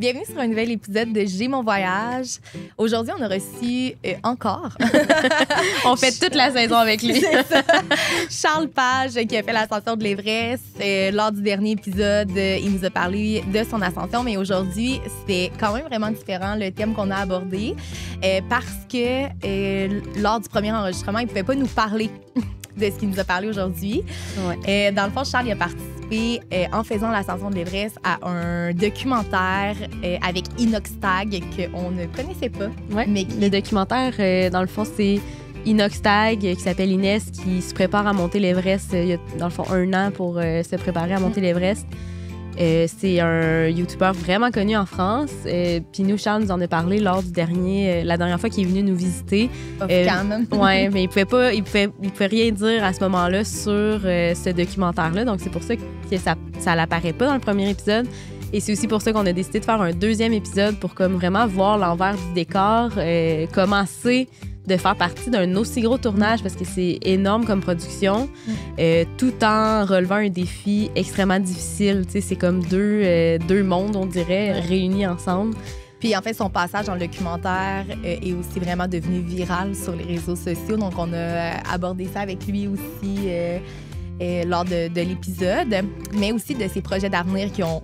Bienvenue sur un nouvel épisode de J'ai mon voyage. Aujourd'hui, on a reçu euh, encore. on fait toute la saison avec lui. Charles Page qui a fait l'ascension de l'Everest. Euh, lors du dernier épisode, euh, il nous a parlé de son ascension, mais aujourd'hui, c'est quand même vraiment différent le thème qu'on a abordé parce que lors du premier enregistrement, il pouvait pas nous parler de ce qu'il nous a parlé aujourd'hui. dans le fond, Charles il a participé euh, en faisant l'ascension de l'Everest à un documentaire euh, avec Inox Tag qu'on ne connaissait pas. Mais Le documentaire, euh, dans le fond, c'est Inox Tag qui s'appelle Inès qui se prépare à monter l'Everest il y a, dans le fond, un an pour se préparer à monter mm. l'Everest. Euh, c'est un YouTuber vraiment connu en France. Euh, puis nous, Charles nous en a parlé lors du dernier, euh, la dernière fois qu'il est venu nous visiter. ouais, mais il pouvait pas, il pouvait, il pouvait rien dire à ce moment-là sur ce documentaire-là. Donc c'est pour ça que ça, ça l'apparaît pas dans le premier épisode. Et c'est aussi pour ça qu'on a décidé de faire un deuxième épisode pour comme vraiment voir l'envers du décor, commencer de faire partie d'un aussi gros tournage parce que c'est énorme comme production, mm. euh, tout en relevant un défi extrêmement difficile. C'est comme deux, euh, deux mondes, on dirait, réunis ensemble. Puis en fait, son passage dans le documentaire euh, est aussi vraiment devenu viral sur les réseaux sociaux. Donc on a abordé ça avec lui aussi. lors de, de l'épisode, mais aussi de ses projets d'avenir qui ont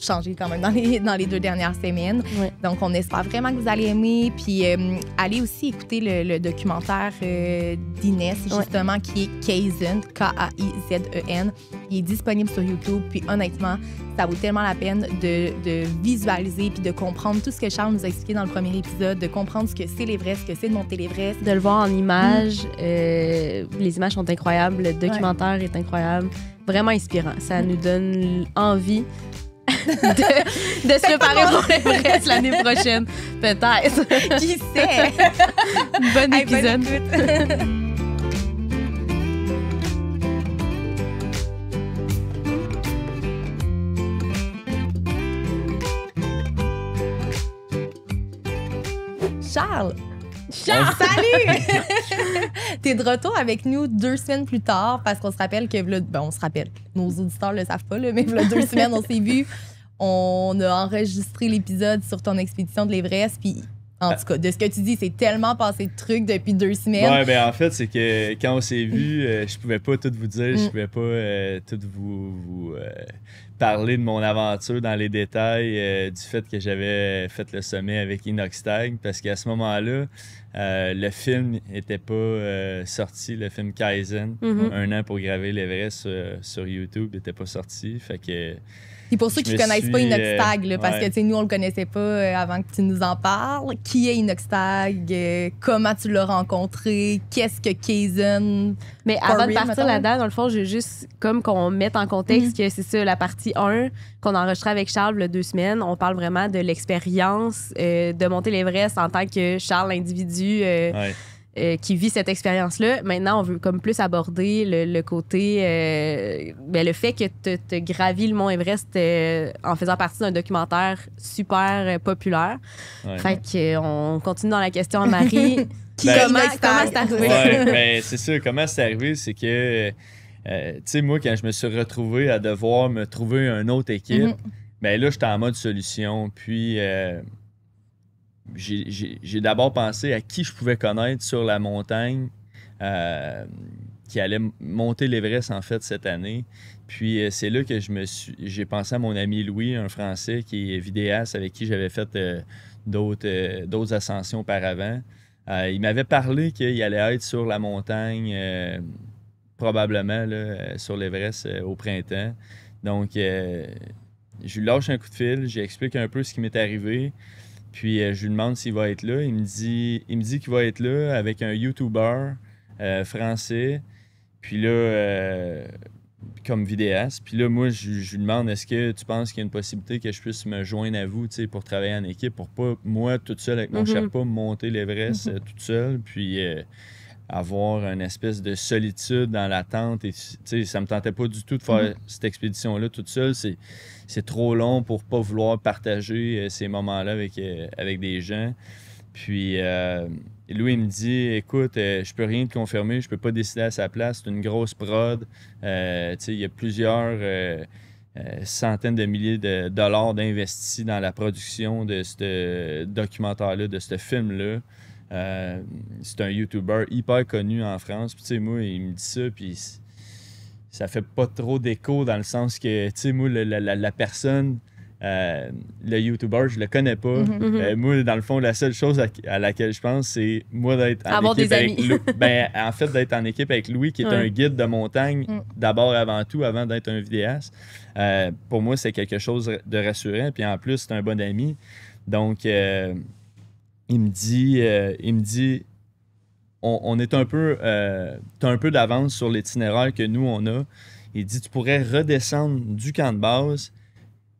changé quand même dans les, dans les deux dernières semaines. Donc, on espère vraiment que vous allez aimer. Puis, euh, allez aussi écouter le, documentaire euh, d'Inès, justement, qui est K-A-I-Z-E-N. Il est disponible sur YouTube. Puis, honnêtement, ça vaut tellement la peine de, de, visualiser puis de comprendre tout ce que Charles nous a expliqué dans le premier épisode, de comprendre ce que c'est l'Everest, ce que c'est de monter l'Everest. De le voir en images. Euh, les images sont incroyables. Le documentaire est incroyable. Vraiment inspirant. Ça nous donne envie de, se préparer pour l'Everest l'année prochaine. Peut-être. Qui sait? bon épisode. Charles. Charles, salut! T'es de retour avec nous deux semaines plus tard parce qu'on se rappelle que, bon, on se rappelle, nos auditeurs le savent pas, là, mais deux semaines, on s'est vu on a enregistré l'épisode sur ton expédition de l'Everest, puis en tout cas, de ce que tu dis, c'est tellement passé de trucs depuis deux semaines. Ouais, ben en fait, c'est que quand on s'est vu, mm. euh, je pouvais pas tout vous dire, je mm. pouvais pas euh, tout vous, euh, parler de mon aventure dans les détails du fait que j'avais fait le sommet avec Inoxtag, parce qu'à ce moment-là, le film était pas sorti, le film Kaizen, mm-hmm. un an pour graver l'Everest sur, sur YouTube, n'était pas sorti, fait que et pour ceux qui ne connaissent pas Inoxtag, là, parce euh, que nous, on ne le connaissait pas euh, avant que tu nous en parles, qui est Inoxtag? Euh, comment tu l'as rencontré? Qu'est-ce que Kaysen... Mais avant de partir là-dedans, dans le fond, je veux juste comme qu'on mette en contexte mhm. que c'est ça, la partie 1 qu'on a enregistrée avec Charles il deux semaines. On parle vraiment de l'expérience de monter l'Everest en tant que Charles, individu... Euh, qui vit cette expérience-là. Maintenant, on veut comme plus aborder le, côté, euh, ben, le fait que tu te gravi le Mont Everest euh, en faisant partie d'un documentaire super populaire. Ouais. Fait qu'on continue dans la question Marie. comment c'est arrivé? c'est sûr, ben, comment c'est arrivé, c'est que, tu sais, moi, quand je me suis retrouvé à devoir me trouver une autre équipe, mhm. ben là, j'étais en mode solution. Puis j'ai d'abord pensé à qui je pouvais connaître sur la montagne euh, qui allait monter l'Everest en fait cette année. Puis euh, c'est là que je me suis, j'ai pensé à mon ami Louis, un Français qui est vidéaste avec qui j'avais fait euh, d'autres, ascensions auparavant. il m'avait parlé qu'il allait être sur la montagne probablement sur l'Everest au printemps. Donc je lui lâche un coup de fil, j'explique un peu ce qui m'est arrivé. Puis euh, je lui demande s'il va être là. Il me dit il me dit qu'il va être là avec un YouTuber euh, français. Puis là, euh, comme vidéaste. Puis là, moi, je, lui demande est-ce que tu penses qu'il y a une possibilité que je puisse me joindre à vous pour travailler en équipe, pour pas, moi, toute seule avec mon mm monter l'Everest mhm. toute seule. Puis avoir une espèce de solitude dans l'attente. Et ça me tentait pas du tout de faire mhm. cette expédition-là toute seule c'est trop long pour pas vouloir partager euh, ces moments-là avec, euh, avec des gens. Puis euh, Louis il me dit Écoute, je peux rien te confirmer, je peux pas décider à sa place, c'est une grosse prod. il y a plusieurs. centaines de milliers de dollars d'investis dans la production de ce documentaire-là, de ce film-là. c'est un YouTuber hyper connu en France. Puis, tu sais, moi, il me dit ça, puis ça fait pas trop d'écho dans le sens que, tu sais, moi, la, la, personne, euh, le YouTuber, je le connais pas. Mhm. Euh, mhm. moi, dans le fond, la seule chose à, laquelle je pense, c'est moi d'être en équipe avec ben, en fait, d'être en équipe avec Louis, qui est un guide de montagne, mm. d'abord avant tout, avant d'être un vidéaste. Euh, pour moi, c'est quelque chose de rassurant. Puis en plus, c'est un bon ami. Donc, il me dit, il me dit, on, est un peu, euh, un peu d'avance sur l'itinéraire que nous, on a. Il dit, tu pourrais redescendre du camp de base,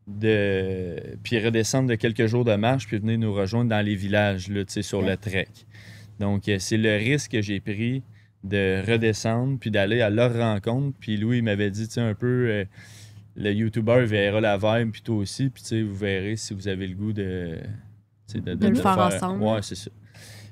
de, puis redescendre de quelques jours de marche, puis venir nous rejoindre dans les villages, là, sur le trek. Donc, euh, c'est le risque que j'ai pris de redescendre, puis d'aller à leur rencontre. Puis Louis, il m'avait dit, tu un peu, euh, le YouTuber verra la vibe, puis toi aussi, puis vous verrez si vous avez le goût de... De, le faire, ensemble. Ouais, c'est ça.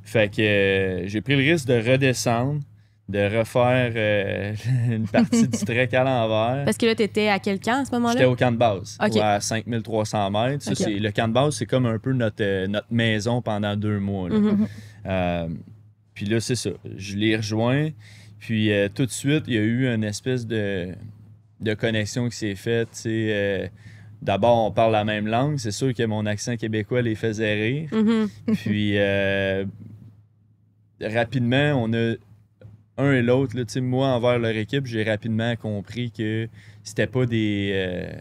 Fait que euh, j'ai pris le risque de redescendre, de refaire euh, une partie du trek à l'envers. Parce que là, tu étais à quel camp à ce moment-là? J'étais au camp de base, à 5300 mètres. Le camp de base, c'est comme un peu notre, euh, notre maison pendant deux mois. Mhm. Mhm. puis là, c'est ça. Je l'ai rejoint. Puis tout de suite, il y a eu une espèce de, connexion qui s'est faite. D'abord, on parle la même langue. C'est sûr que mon accent québécois les faisait rire. Mhm. Puis, rapidement, on a un et l'autre, moi envers leur équipe, j'ai rapidement compris que c'était pas des. Euh,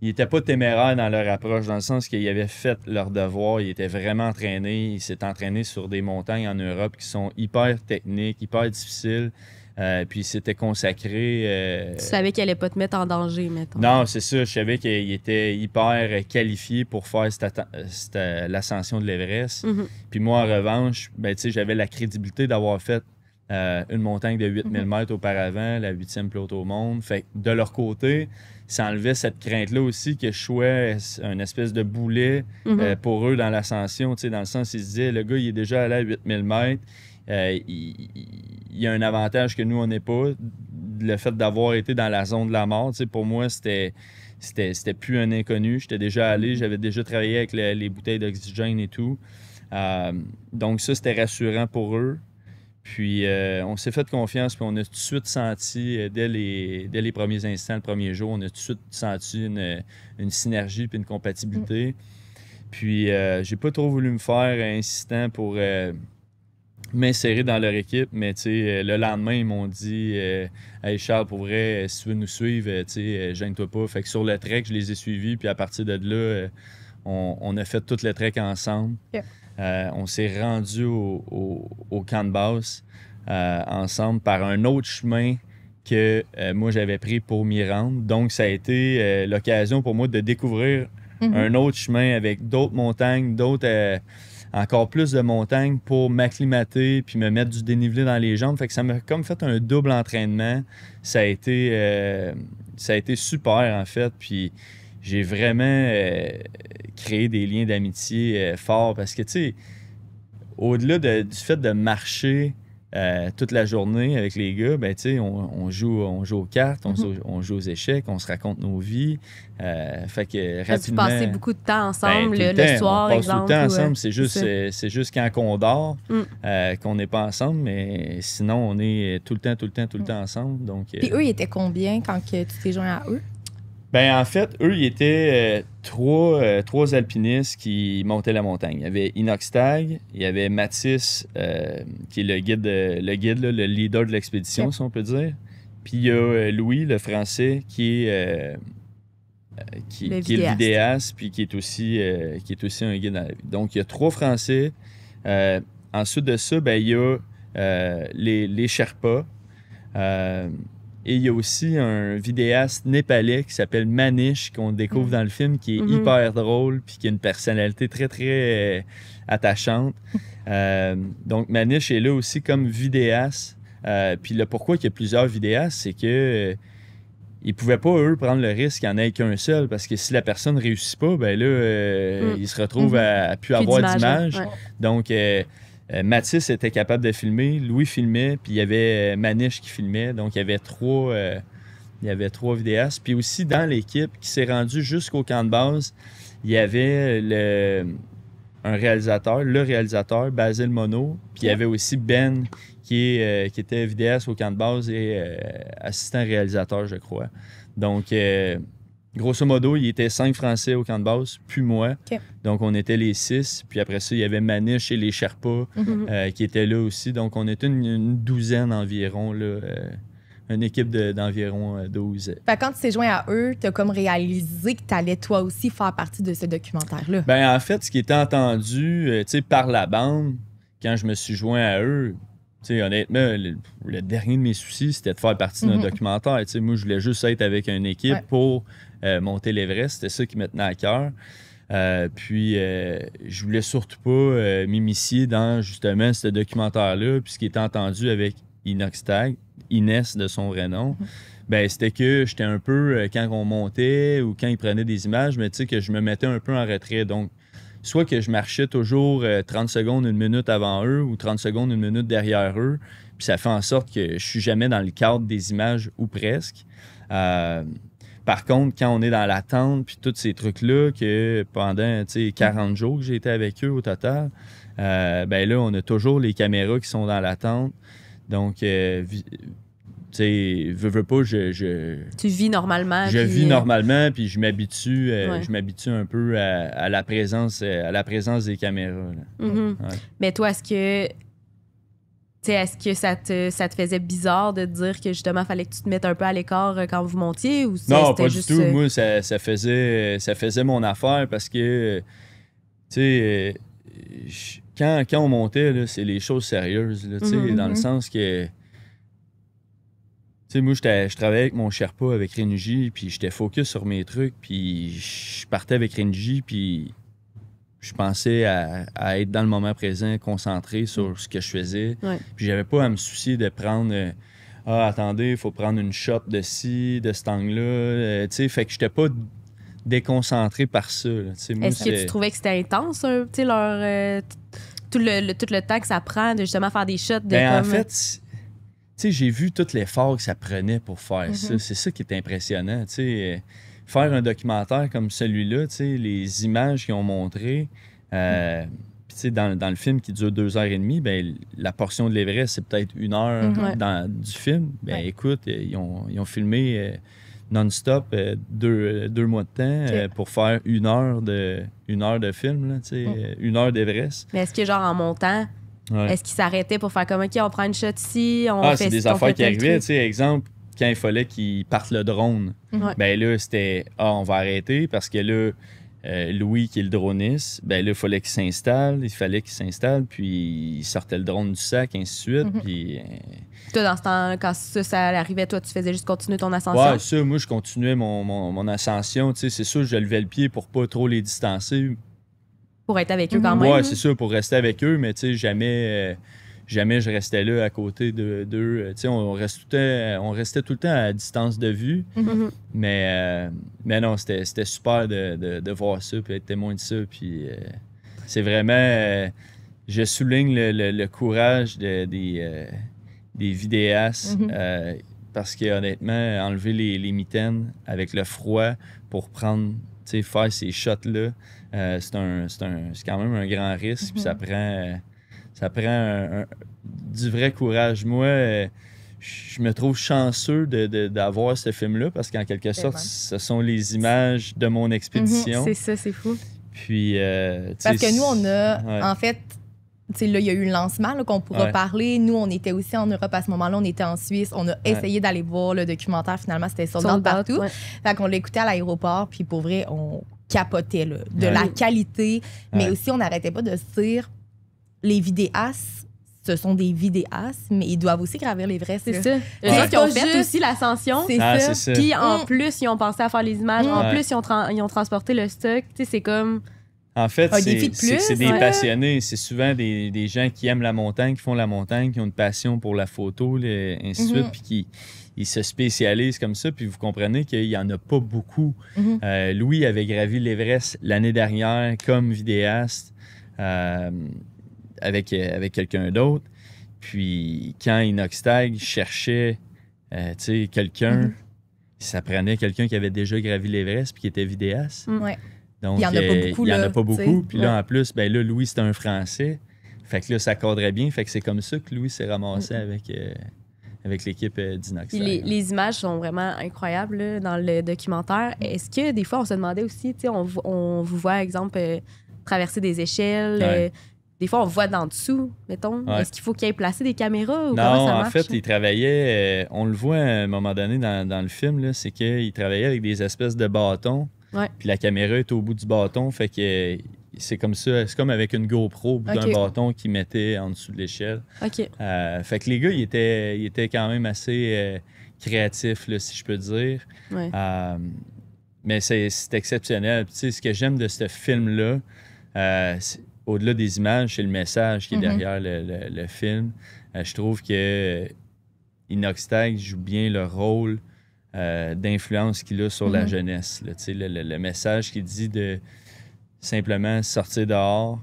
ils n'étaient pas téméraires dans leur approche, dans le sens qu'ils avaient fait leur devoir, ils étaient vraiment entraînés, ils s'étaient entraînés sur des montagnes en Europe qui sont hyper techniques, hyper difficiles. Euh, puis c'était consacré. Euh, tu savais qu'il allait pas te mettre en danger, maintenant. Non, c'est sûr. Je savais qu'il était hyper qualifié pour faire euh, l'ascension de l'Everest. Mhm. Puis moi, en revanche, ben, j'avais la crédibilité d'avoir fait une montagne de 8000 mhm. mètres auparavant, la huitième plus haute au monde. Fait de leur côté, ça enlevait cette crainte-là aussi que je sois un espèce de boulet mhm. pour eux dans l'ascension. Dans le sens, ils se disaient, le gars, il est déjà allé à 8000 mètres, euh, il, y a un avantage que nous, on n'est pas. Le fait d'avoir été dans la zone de la mort, pour moi, c'était c'était plus un inconnu. J'étais déjà allé, mm-hmm. j'avais déjà travaillé avec les bouteilles d'oxygène et tout. Euh, donc ça, c'était rassurant pour eux. Puis euh, on s'est fait confiance, puis on a tout de suite senti, dès les, dès les premiers instants, le premier jour, on a tout de suite senti une, synergie puis une compatibilité. Mm. Puis euh, j'ai pas trop voulu me faire insistant pour m'insérer dans leur équipe. Mais euh, le lendemain, ils m'ont dit euh, Hey Charles, pour vrai, euh, si tu veux nous suivre, je gêne-toi pas. Fait que sur le trek, je les ai suivis. Puis à partir de là, on, a fait tout le trek ensemble. on s'est rendu au, au, camp de base ensemble par un autre chemin que moi j'avais pris pour m'y rendre. Donc ça a été l'occasion pour moi de découvrir mm-hmm. un autre chemin avec d'autres montagnes, d'autres encore plus de montagne pour m'acclimater puis me mettre du dénivelé dans les jambes. Fait que ça m'a comme fait un double entraînement. Ça a été, euh, ça a été super en fait. Puis j'ai vraiment euh, créé des liens d'amitié euh, forts parce que tu sais, au-delà du fait de marcher, euh, toute la journée avec les gars, ben, on, on, joue, on joue aux cartes, mhm. on, joue, aux échecs, on se raconte nos vies. Euh, fait que rapidement. beaucoup de temps ben, ensemble le, soir, on passe tout le temps ensemble. C'est juste, euh, c'est juste quand on dort mm. euh, qu'on n'est pas ensemble, mais sinon, on est tout le temps, tout le temps, tout le mm. temps ensemble. Donc, Puis eux, ils étaient combien quand tu t'es joint à eux? Ben, en fait, eux, ils étaient euh, euh, trois, alpinistes qui montaient la montagne. Il y avait Inoxtag, il y avait Mathis, euh, qui est le guide, le, guide le leader de l'expédition, si on peut dire. Puis il y a Louis, le français, qui est, qui, le vidéaste, puis qui est, aussi, qui est aussi un guide Donc, il y a trois français. ensuite de ça, ben, il y a les, les Sherpas. Et il y a aussi un vidéaste népalais qui s'appelle Manish, qu'on découvre mm. dans le film, qui est mm-hmm. hyper drôle, puis qui a une personnalité très, très euh, attachante. Euh, donc, Manish est là aussi comme vidéaste. Euh, puis le pourquoi il y a plusieurs vidéastes, c'est que ils pouvaient pas, eux, prendre le risque qu'il n'y en ait qu'un seul, parce que si la personne réussit pas, ben là, mm. il se retrouve mm-hmm. à, à plus, avoir d'image. Donc, euh, Mathis était capable de filmer, Louis filmait, puis il y avait euh, Maniche qui filmait. Donc, il y avait trois, euh, il y avait trois vidéastes. Puis aussi, dans l'équipe qui s'est rendue jusqu'au camp de base, il y avait le, un réalisateur, le réalisateur, Basil Mono. Puis il y avait aussi Ben, qui, qui était vidéaste au camp de base et assistant réalisateur, je crois. Donc, grosso modo, il y était cinq Français au camp de base, puis moi. Donc, on était les six. Puis après ça, il y avait Maniche et les Sherpas mhm. euh, qui étaient là aussi. Donc, on était une, douzaine environ, là, euh, une équipe d'environ euh, douze. 12. quand tu t'es joint à eux, tu as comme réalisé que tu allais toi aussi faire partie de ce documentaire-là. Ben en fait, ce qui était entendu par la bande, quand je me suis joint à eux, honnêtement, le, dernier de mes soucis, c'était de faire partie d'un mhm. documentaire. moi, je voulais juste être avec une équipe pour euh, monter l'Everest. C'était ça qui me tenait à cœur. Euh, puis, euh, je voulais surtout pas m'immiscer dans justement ce documentaire-là. Puis, ce qui était entendu avec Inoxtag, Inès de son vrai nom, mm-hmm. ben, c'était que j'étais un peu, quand on montait ou quand ils prenaient des images, mais tu sais, que je me mettais un peu en retrait. Donc, soit que je marchais toujours 30 secondes, une minute avant eux ou 30 secondes, une minute derrière eux. Puis, ça fait en sorte que je suis jamais dans le cadre des images ou presque. Par contre, quand on est dans tente, puis tous ces trucs-là, que pendant 40 mm. jours que j'ai été avec eux au total, euh, ben là, on a toujours les caméras qui sont dans la tente. Donc, euh, tu veux, veux pas, je, Tu vis normalement. Je vis euh, normalement, puis je m'habitue, je m'habitue un peu à, la présence, à la présence des caméras. Mm-hmm. Mais toi, est-ce que est-ce que ça te, faisait bizarre de dire que justement, fallait que tu te mettes un peu à l'écart euh, quand vous montiez? Ou non, pas du tout. Euh, moi, ça, faisait, ça faisait mon affaire parce que, tu sais, quand, on montait, c'est les choses sérieuses, là, mhm, dans le mhm. sens que. Tu sais, moi, je travaillais avec mon Sherpa, avec Renji, puis j'étais focus sur mes trucs, puis je partais avec Renji, puis je pensais à, être dans le moment présent, concentré sur mm. ce que je faisais. Puis j'avais pas à me soucier de prendre euh, Ah, attendez, il faut prendre une shot de ci, de cet angle-là. Euh, tu sais, fait que j'étais pas déconcentré par ça. Est-ce que tu trouvais que c'était intense, tu sais, euh, tout le, tout le temps que ça prend de justement faire des shots de. Bien, En fait, j'ai vu tout l'effort que ça prenait pour faire mm-hmm. ça. C'est ça qui est impressionnant. sais faire un documentaire comme celui-là, les images qu'ils ont montrées, euh, dans, le film qui dure deux heures et demie, ben, la portion de l'Everest, c'est peut-être une heure mhm. du film. Ben, Écoute, euh, ils ont, filmé euh, non-stop euh, deux, mois de temps pour faire une heure de, une heure de film, mhm. une heure d'Everest. Mais est-ce que, genre, en montant, est-ce qu'ils s'arrêtaient pour faire comme OK, on prend une shot ici, on ah, c'est des affaires qui arrivaient. Exemple, quand il fallait qu'ils partent le drone, ben là, c'était Ah, on va arrêter parce que là, euh, Louis, qui est le droniste, ben là, il fallait qu'il s'installe, il fallait qu'il s'installe, puis il sortait le drone du sac, ainsi de suite. Mhm. Puis. Euh, toi, dans ce temps, quand ça, arrivait, toi, tu faisais juste continuer ton ascension? Ouais, ça, moi, je continuais mon, mon, ascension. Tu sais, c'est sûr, je levais le pied pour pas trop les distancer. Pour être avec eux quand même. Ouais, c'est sûr, hein? pour rester avec eux, mais tu sais, jamais. Euh, jamais je restais là à côté d'eux. De, euh, on, restait, euh, on restait tout le temps à distance de vue. Mm-hmm. mais, euh, mais non, c'était super de, voir ça, puis être témoin de ça. Puis c'est vraiment. je souligne le, courage des, des vidéastes. Mm-hmm. parce que honnêtement, enlever les, mitaines avec le froid pour prendre, faire ces shots-là, c'est quand même un grand risque. Mm-hmm. ça prend ça prend du vrai courage. Moi, euh, je me trouve chanceux d'avoir ce film-là parce qu'en quelque sorte, ce sont les images de mon expédition. Mhm, c'est ça, c'est fou. Puis, euh, parce que nous, on a, en fait, là, il y a eu le lancement qu'on pourra parler. Nous, on était aussi en Europe à ce moment-là. On était en Suisse. On a essayé d'aller voir le documentaire. Finalement, c'était sold out partout. Fait qu'on l'écoutait à l'aéroport. Puis pour vrai, on capotait de la qualité. Mais aussi, on n'arrêtait pas de se dire les vidéastes, ce sont des vidéastes, mais ils doivent aussi gravir les C'est ça. Les gens qui ont fait aussi l'ascension. Ah, c'est ça. Puis en mm. plus, ils ont pensé à faire les images. En plus, ils ont, ils ont, transporté le stock. Tu sais, c'est comme. En fait, c'est des passionnés. C'est souvent des, des, gens qui aiment la montagne, qui font la montagne, qui ont une passion pour la photo, les, ainsi mhm. puis qui ils se spécialisent comme ça. Puis vous comprenez qu'il n'y en a pas beaucoup. Mhm. Euh, Louis avait gravi l'Everest l'année dernière comme vidéaste. Euh, avec, euh, avec quelqu'un d'autre. Puis quand Inoxtag cherchait euh, quelqu'un, mhm. ça prenait quelqu'un qui avait déjà gravi l'Everest puis qui était vidéaste. Mm, Donc, il n'y en, en a pas beaucoup. Puis là, en plus, ben là, Louis, c'est un Français. Fait que là, ça cadrait bien. Fait que c'est comme ça que Louis s'est ramassé mm. avec. Euh, avec l'équipe d'Inox. Les, les, images sont vraiment incroyables dans le documentaire. Mm. Est-ce que des fois, on se demandait aussi, on, vous voit, exemple, traverser des échelles, des fois, on voit d'en dessous, mettons. Est-ce qu'il faut qu'il ait placé des caméras ou non, comment ça en fait, il travaillait, euh, on le voit à un moment donné dans, le film, c'est qu'il travaillait avec des espèces de bâtons. Puis la caméra est au bout du bâton, fait que euh, c'est comme ça, c'est comme avec une GoPro au bout d'un bâton qu'il mettait en dessous de l'échelle. OK. Euh, fait que les gars, ils étaient, quand même assez créatifs, si je peux dire. mais c'est exceptionnel. ce que j'aime de ce film-là, au-delà des images, c'est le message qui est mhm. derrière le, film. Euh, je trouve que Inox Tag joue bien le rôle euh, d'influence qu'il a sur la mhm. jeunesse. le, le, message qui dit de simplement sortir dehors,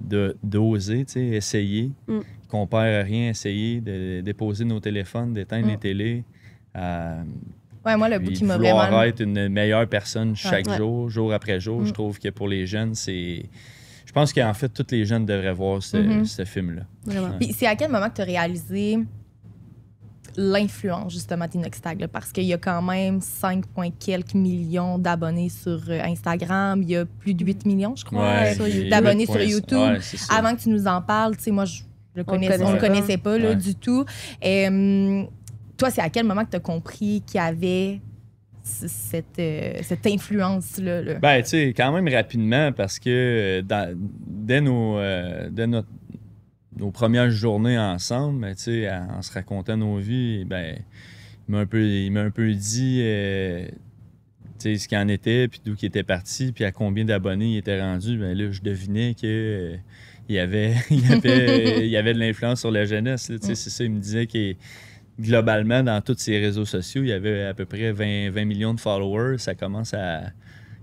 de d'oser, essayer, mm. qu'on perd rien, essayer, de déposer nos téléphones, d'éteindre les mm. télés. Euh, ouais, moi, le bout qui m'a vraiment. être une meilleure personne chaque jour, jour après jour. Je mm. trouve que pour les jeunes, c'est je pense qu'en fait, tous les jeunes devraient voir ce, mhm. film-là. c'est à quel moment que tu as réalisé l'influence justement d'Inoxtag, parce qu'il y a quand même 5, quelques millions d'abonnés sur euh, Instagram, il y a plus de 8 millions, je crois, d'abonnés sur YouTube. Avant que tu nous en parles, tu sais, moi, je le connaissais, on le connaissait pas du tout. Euh, toi, c'est à quel moment que tu as compris qu'il y avait cette, euh, cette influence-là? Bien, Ben, tu sais, quand même rapidement, parce que euh, dès, nos, euh, nos premières journées ensemble, ben, tu sais, en, se racontant nos vies, ben, il m'a un peu, il un peu dit ce qu'il en était, puis d'où il était parti, puis à combien d'abonnés il était rendu. Ben, là, je devinais que il y avait, il avait, de l'influence sur la jeunesse. Mm. C'est ça, il me disait que globalement, dans tous ces réseaux sociaux, il y avait à peu près 20, 20 millions de followers. Ça commence à,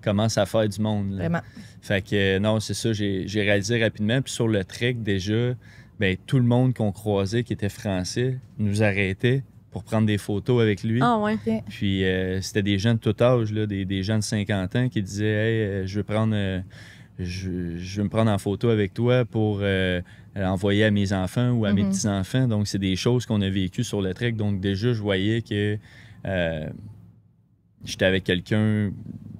commence à faire du monde. Vraiment. Fait que non, c'est ça, j'ai réalisé rapidement. Puis sur le trek, déjà, ben, tout le monde qu'on croisait qui était français nous arrêtait pour prendre des photos avec lui. Ah Puis euh, c'était des gens de tout âge, des, gens de 50 ans qui disaient Hey, euh, je veux prendre. Euh, je, me prendre en photo avec toi pour euh, envoyait à mes enfants ou à mes mhm. petits-enfants. Donc, c'est des choses qu'on a vécues sur le trek. Donc, déjà, je voyais que euh, j'étais avec quelqu'un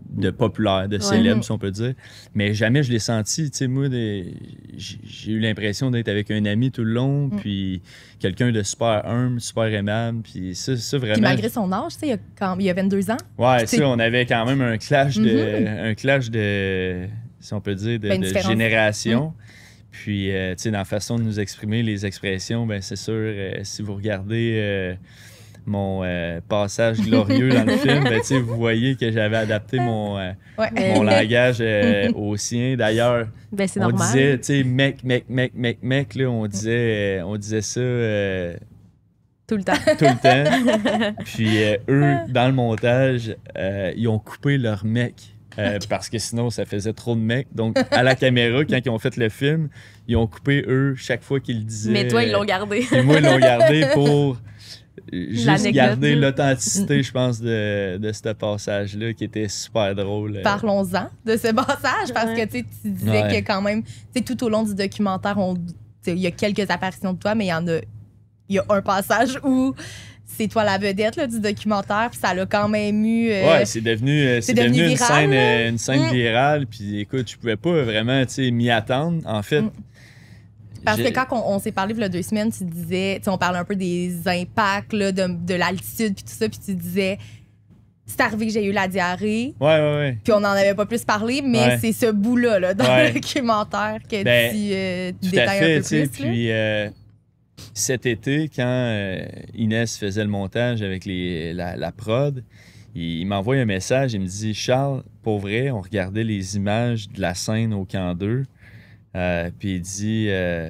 de populaire, de célèbre, si on peut dire. Mais jamais je l'ai senti. Tu sais, moi, j'ai eu l'impression d'être avec un ami tout le long, mm. puis quelqu'un de super humble, super aimable. Puis ça, ça vraiment. malgré son âge, tu sais, il, y a 22 ans. Ouais, on avait quand même un clash de. Mhm. Un clash de. Si on peut dire, de, ben, génération. Mm. Puis, euh, tu sais, dans la façon de nous exprimer les expressions, ben c'est sûr, euh, si vous regardez euh, mon passage glorieux dans le film, ben, tu sais, vous voyez que j'avais adapté mon, mon langage au sien. D'ailleurs, ben, on disait, tu sais, mec, mec, mec, mec, mec, là, on disait, on disait ça... tout le temps. Tout le temps. Puis eux, ah. dans le montage, ils ont coupé leur mec euh, parce que sinon, ça faisait trop de mecs. Donc, à la caméra, quand ils ont fait le film, ils ont coupé, eux, chaque fois qu'ils le disaient. Mais toi, ils l'ont gardé. moi, ils l'ont gardé pour juste garder l'authenticité, je pense, de, de ce passage-là qui était super drôle. Parlons-en de ce passage parce que tu disais que quand même, tout au long du documentaire, il y a quelques apparitions de toi, mais il y en a, il y a un passage où c'est toi la vedette du documentaire, puis ça l'a quand même eu. Euh, c'est devenu, euh, euh, une, scène, mm. virale, puis écoute, tu pouvais pas vraiment m'y attendre, en fait. Mm. Parce que quand on, s'est parlé il y a deux semaines, tu disais, on parlait un peu des impacts de, l'altitude, puis tout ça, puis tu disais. C'est arrivé que j'ai eu la diarrhée. Ouais, ouais, Puis on n'en avait pas plus parlé, mais c'est ce bout-là dans le documentaire que ben, tu, détailles un peu plus. Puis, cet été, quand euh, Inès faisait le montage avec la, prod, il, m'envoie un message, il me dit Charles, pour vrai, on regardait les images de la scène au camp 2, euh, puis il dit euh,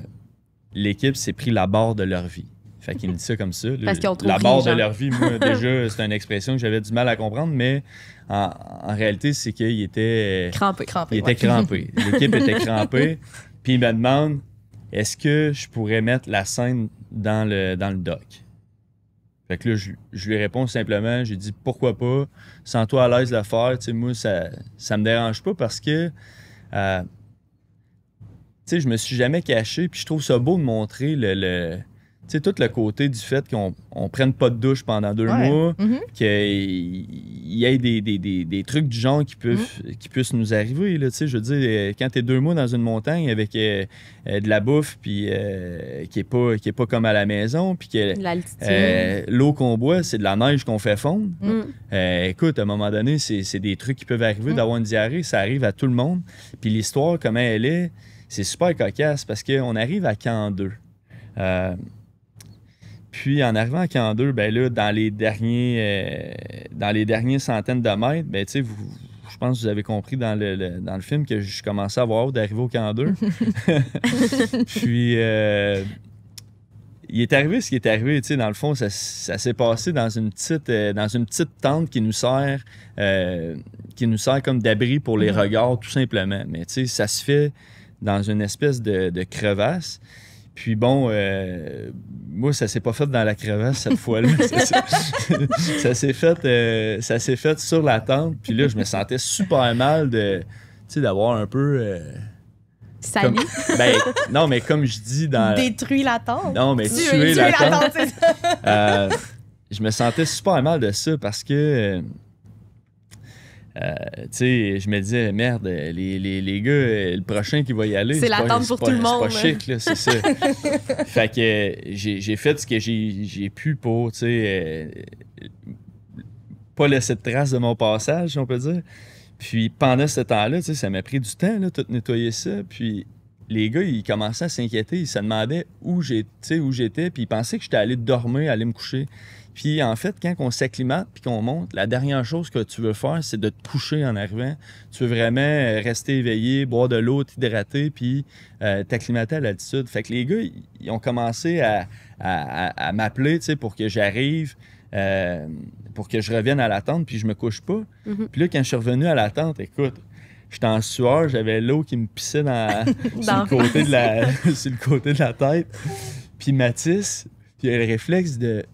L'équipe s'est pris la barre de leur vie. Fait qu'il me dit ça comme ça. la barre de leur vie, moi, déjà, c'est une expression que j'avais du mal à comprendre, mais en, réalité, c'est qu'il était. Crampé, Il était crampé. L'équipe était crampée. Puis il me demande est-ce que je pourrais mettre la scène dans le, dans le doc? Fait que là, je, lui réponds simplement, j'ai dit pourquoi pas, Sans toi à l'aise de le faire, tu sais, moi, ça, ça me dérange pas parce que, euh, tu sais, je me suis jamais caché, puis je trouve ça beau de montrer le sais, tout le côté du fait qu'on ne prenne pas de douche pendant deux mois, mm-hmm. qu'il y ait des, trucs du genre qui, peuvent, mm-hmm. qui puissent nous arriver. Là, je veux dire, euh, quand tu es deux mois dans une montagne avec euh, euh, de la bouffe puis, qui n'est pas, pas comme à la maison, puis que l'eau qu'on boit, c'est de la neige qu'on fait fondre. Mm. écoute, à un moment donné, c'est des trucs qui peuvent arriver mm. d'avoir une diarrhée. Ça arrive à tout le monde. Puis l'histoire, comment elle est, c'est super cocasse parce qu'on arrive à quand deux puis en arrivant à Camp 2, ben là, dans les derniers euh, dans les dernières centaines de mètres, ben tu sais, je pense que vous avez compris dans le, film que je commençais à avoir hâte d'arriver au Camp 2. Puis euh, il est arrivé ce qui est arrivé, tu dans le fond, ça, s'est passé dans une petite euh, dans une petite tente qui nous sert qui nous sert comme d'abri pour les mm-hmm. regards, tout simplement. Mais tu ça se fait dans une espèce de crevasse. Puis bon, euh, moi, ça s'est pas fait dans la crevasse cette fois-là. ça s'est fait, euh, ça s'est fait sur la tente. Puis là, je me sentais super mal de, d'avoir un peu. Salut. Euh, ben, non, mais comme je dis dans. Détruit la tente. Non, mais tuer, la, tente. je me sentais super mal de ça parce que euh, tu sais, je me disais, merde, les, les, les, gars, euh, le prochain qui va y aller. C'est l'attente pour tout le monde. C'est hein. chic, c'est ça. fait que euh, j'ai fait ce que j'ai pu pour, tu sais, pas laisser de traces de mon passage, on peut dire. Puis pendant ce temps-là, tu sais, ça m'a pris du temps, là, tout nettoyer ça. Puis les gars, ils commençaient à s'inquiéter. Ils se demandaient où j'étais, où j'étais. Puis ils pensaient que j'étais allé dormir, aller me coucher. Puis en fait, quand on s'acclimate puis qu'on monte, la dernière chose que tu veux faire, c'est de te coucher en arrivant. Tu veux vraiment euh, rester éveillé, boire de l'eau, t'hydrater, puis euh, t'acclimater à l'altitude. Fait que les gars, ils ont commencé à, m'appeler, à, pour que j'arrive. Euh, pour que je revienne à la tente, puis je me couche pas. Mm-hmm. Puis là, quand je suis revenu à la tente, écoute, j'étais en sueur, j'avais l'eau qui me pissait dans, sur, le côté de la, côté de la tête. Puis Mathis, puis il le réflexe de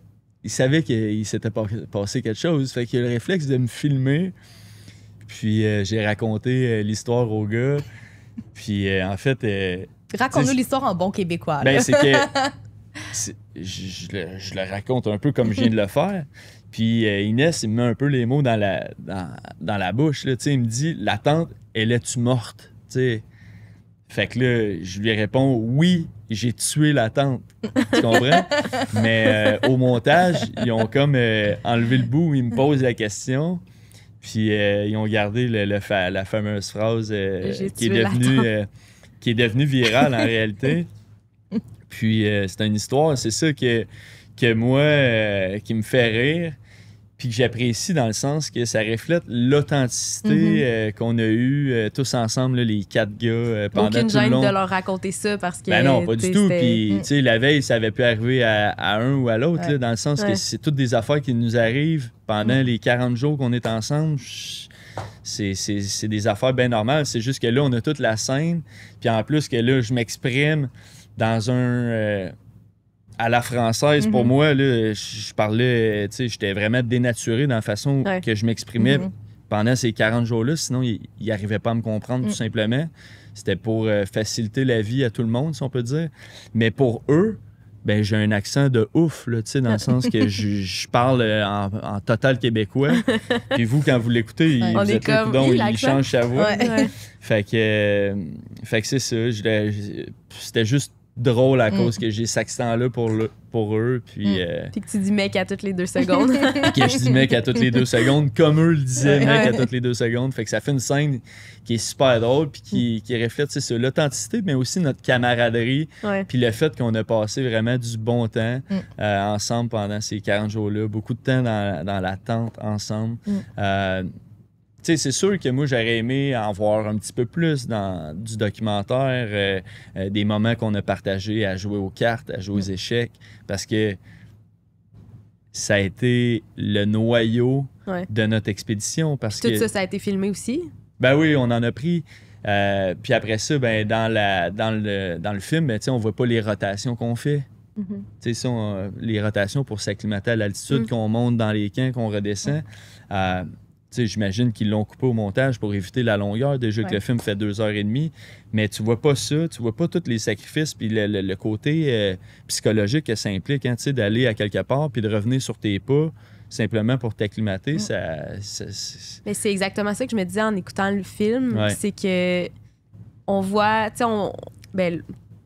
il savait qu'il s'était passé quelque chose. Fait qu'il a le réflexe de me filmer. Puis euh, j'ai raconté euh, l'histoire au gars. Puis euh, en fait. Raconte-nous l'histoire en bon québécois. Ben, je le, raconte un peu comme je viens de le faire. Puis Inès, il me met un peu les mots dans la, dans, la bouche. il me dit La tante, elle est-tu morte Fait que là, je lui réponds Oui, j'ai tué la tante. Tu comprends? Mais euh, au montage, ils ont comme euh, enlevé le bout ils me posent la question. Puis euh, ils ont gardé la fameuse phrase qui, est devenue, qui est devenue virale en réalité. Puis c'est une histoire, c'est ça que, que moi, qui me fait rire puis que j'apprécie dans le sens que ça reflète l'authenticité mhm. euh, qu'on a eue euh, tous ensemble, les quatre gars, euh, pendant Aucune tout le long. de leur raconter ça parce que... Ben non, pas du tout. Puis, mm. sais, la veille, ça avait pu arriver à, un ou à l'autre, dans le sens que c'est toutes des affaires qui nous arrivent pendant mm. les 40 jours qu'on est ensemble. C'est des affaires bien normales. C'est juste que là, on a toute la scène. Puis en plus que là, je m'exprime dans un à la française, pour mhm. moi, je parlais, tu sais, j'étais vraiment dénaturé dans la façon que je m'exprimais mhm. pendant ces 40 jours-là. Sinon, ils n'arrivaient pas à me comprendre, tout mm. simplement. C'était pour euh, faciliter la vie à tout le monde, si on peut dire. Mais pour eux, ben j'ai un accent de ouf, là, dans le sens que je, parle euh, en, total québécois. Puis vous, quand vous l'écoutez, il ils changent change sa voix. fait que, euh, fait que c'est ça. C'était juste drôle à mm. cause que j'ai cet accent-là pour, pour eux. Puis, mm. euh, puis que tu dis mec à toutes les deux secondes. puis que je dis mec à toutes les deux secondes, comme eux le disaient mec à toutes les deux secondes. Fait que ça fait une scène qui est super drôle, puis qui, mm. reflète sur l'authenticité, mais aussi notre camaraderie. Puis le fait qu'on a passé vraiment du bon temps euh, ensemble pendant ces 40 jours-là, beaucoup de temps dans, dans la tente ensemble. Euh, sais, c'est sûr que moi, j'aurais aimé en voir un petit peu plus dans du documentaire, euh, euh, des moments qu'on a partagés à jouer aux cartes, à jouer aux échecs, parce que ça a été le noyau de notre expédition. Parce Tout ça, ça a été filmé aussi? Ben oui, on en a pris. Euh, puis après ça, ben, dans, la, dans, le, dans le film, on ben, on voit pas les rotations qu'on fait. Mm les rotations pour s'acclimater à l'altitude, mm. qu'on monte dans les camps, qu'on redescend. J'imagine qu'ils l'ont coupé au montage pour éviter la longueur. Déjà que le film fait deux heures et demie, mais tu vois pas ça, tu vois pas tous les sacrifices puis le, côté euh, psychologique que ça implique, hein, d'aller à quelque part puis de revenir sur tes pas simplement pour t'acclimater. Mm. mais c'est exactement ça que je me disais en écoutant le film, c'est que on voit, tu sais, on, ben,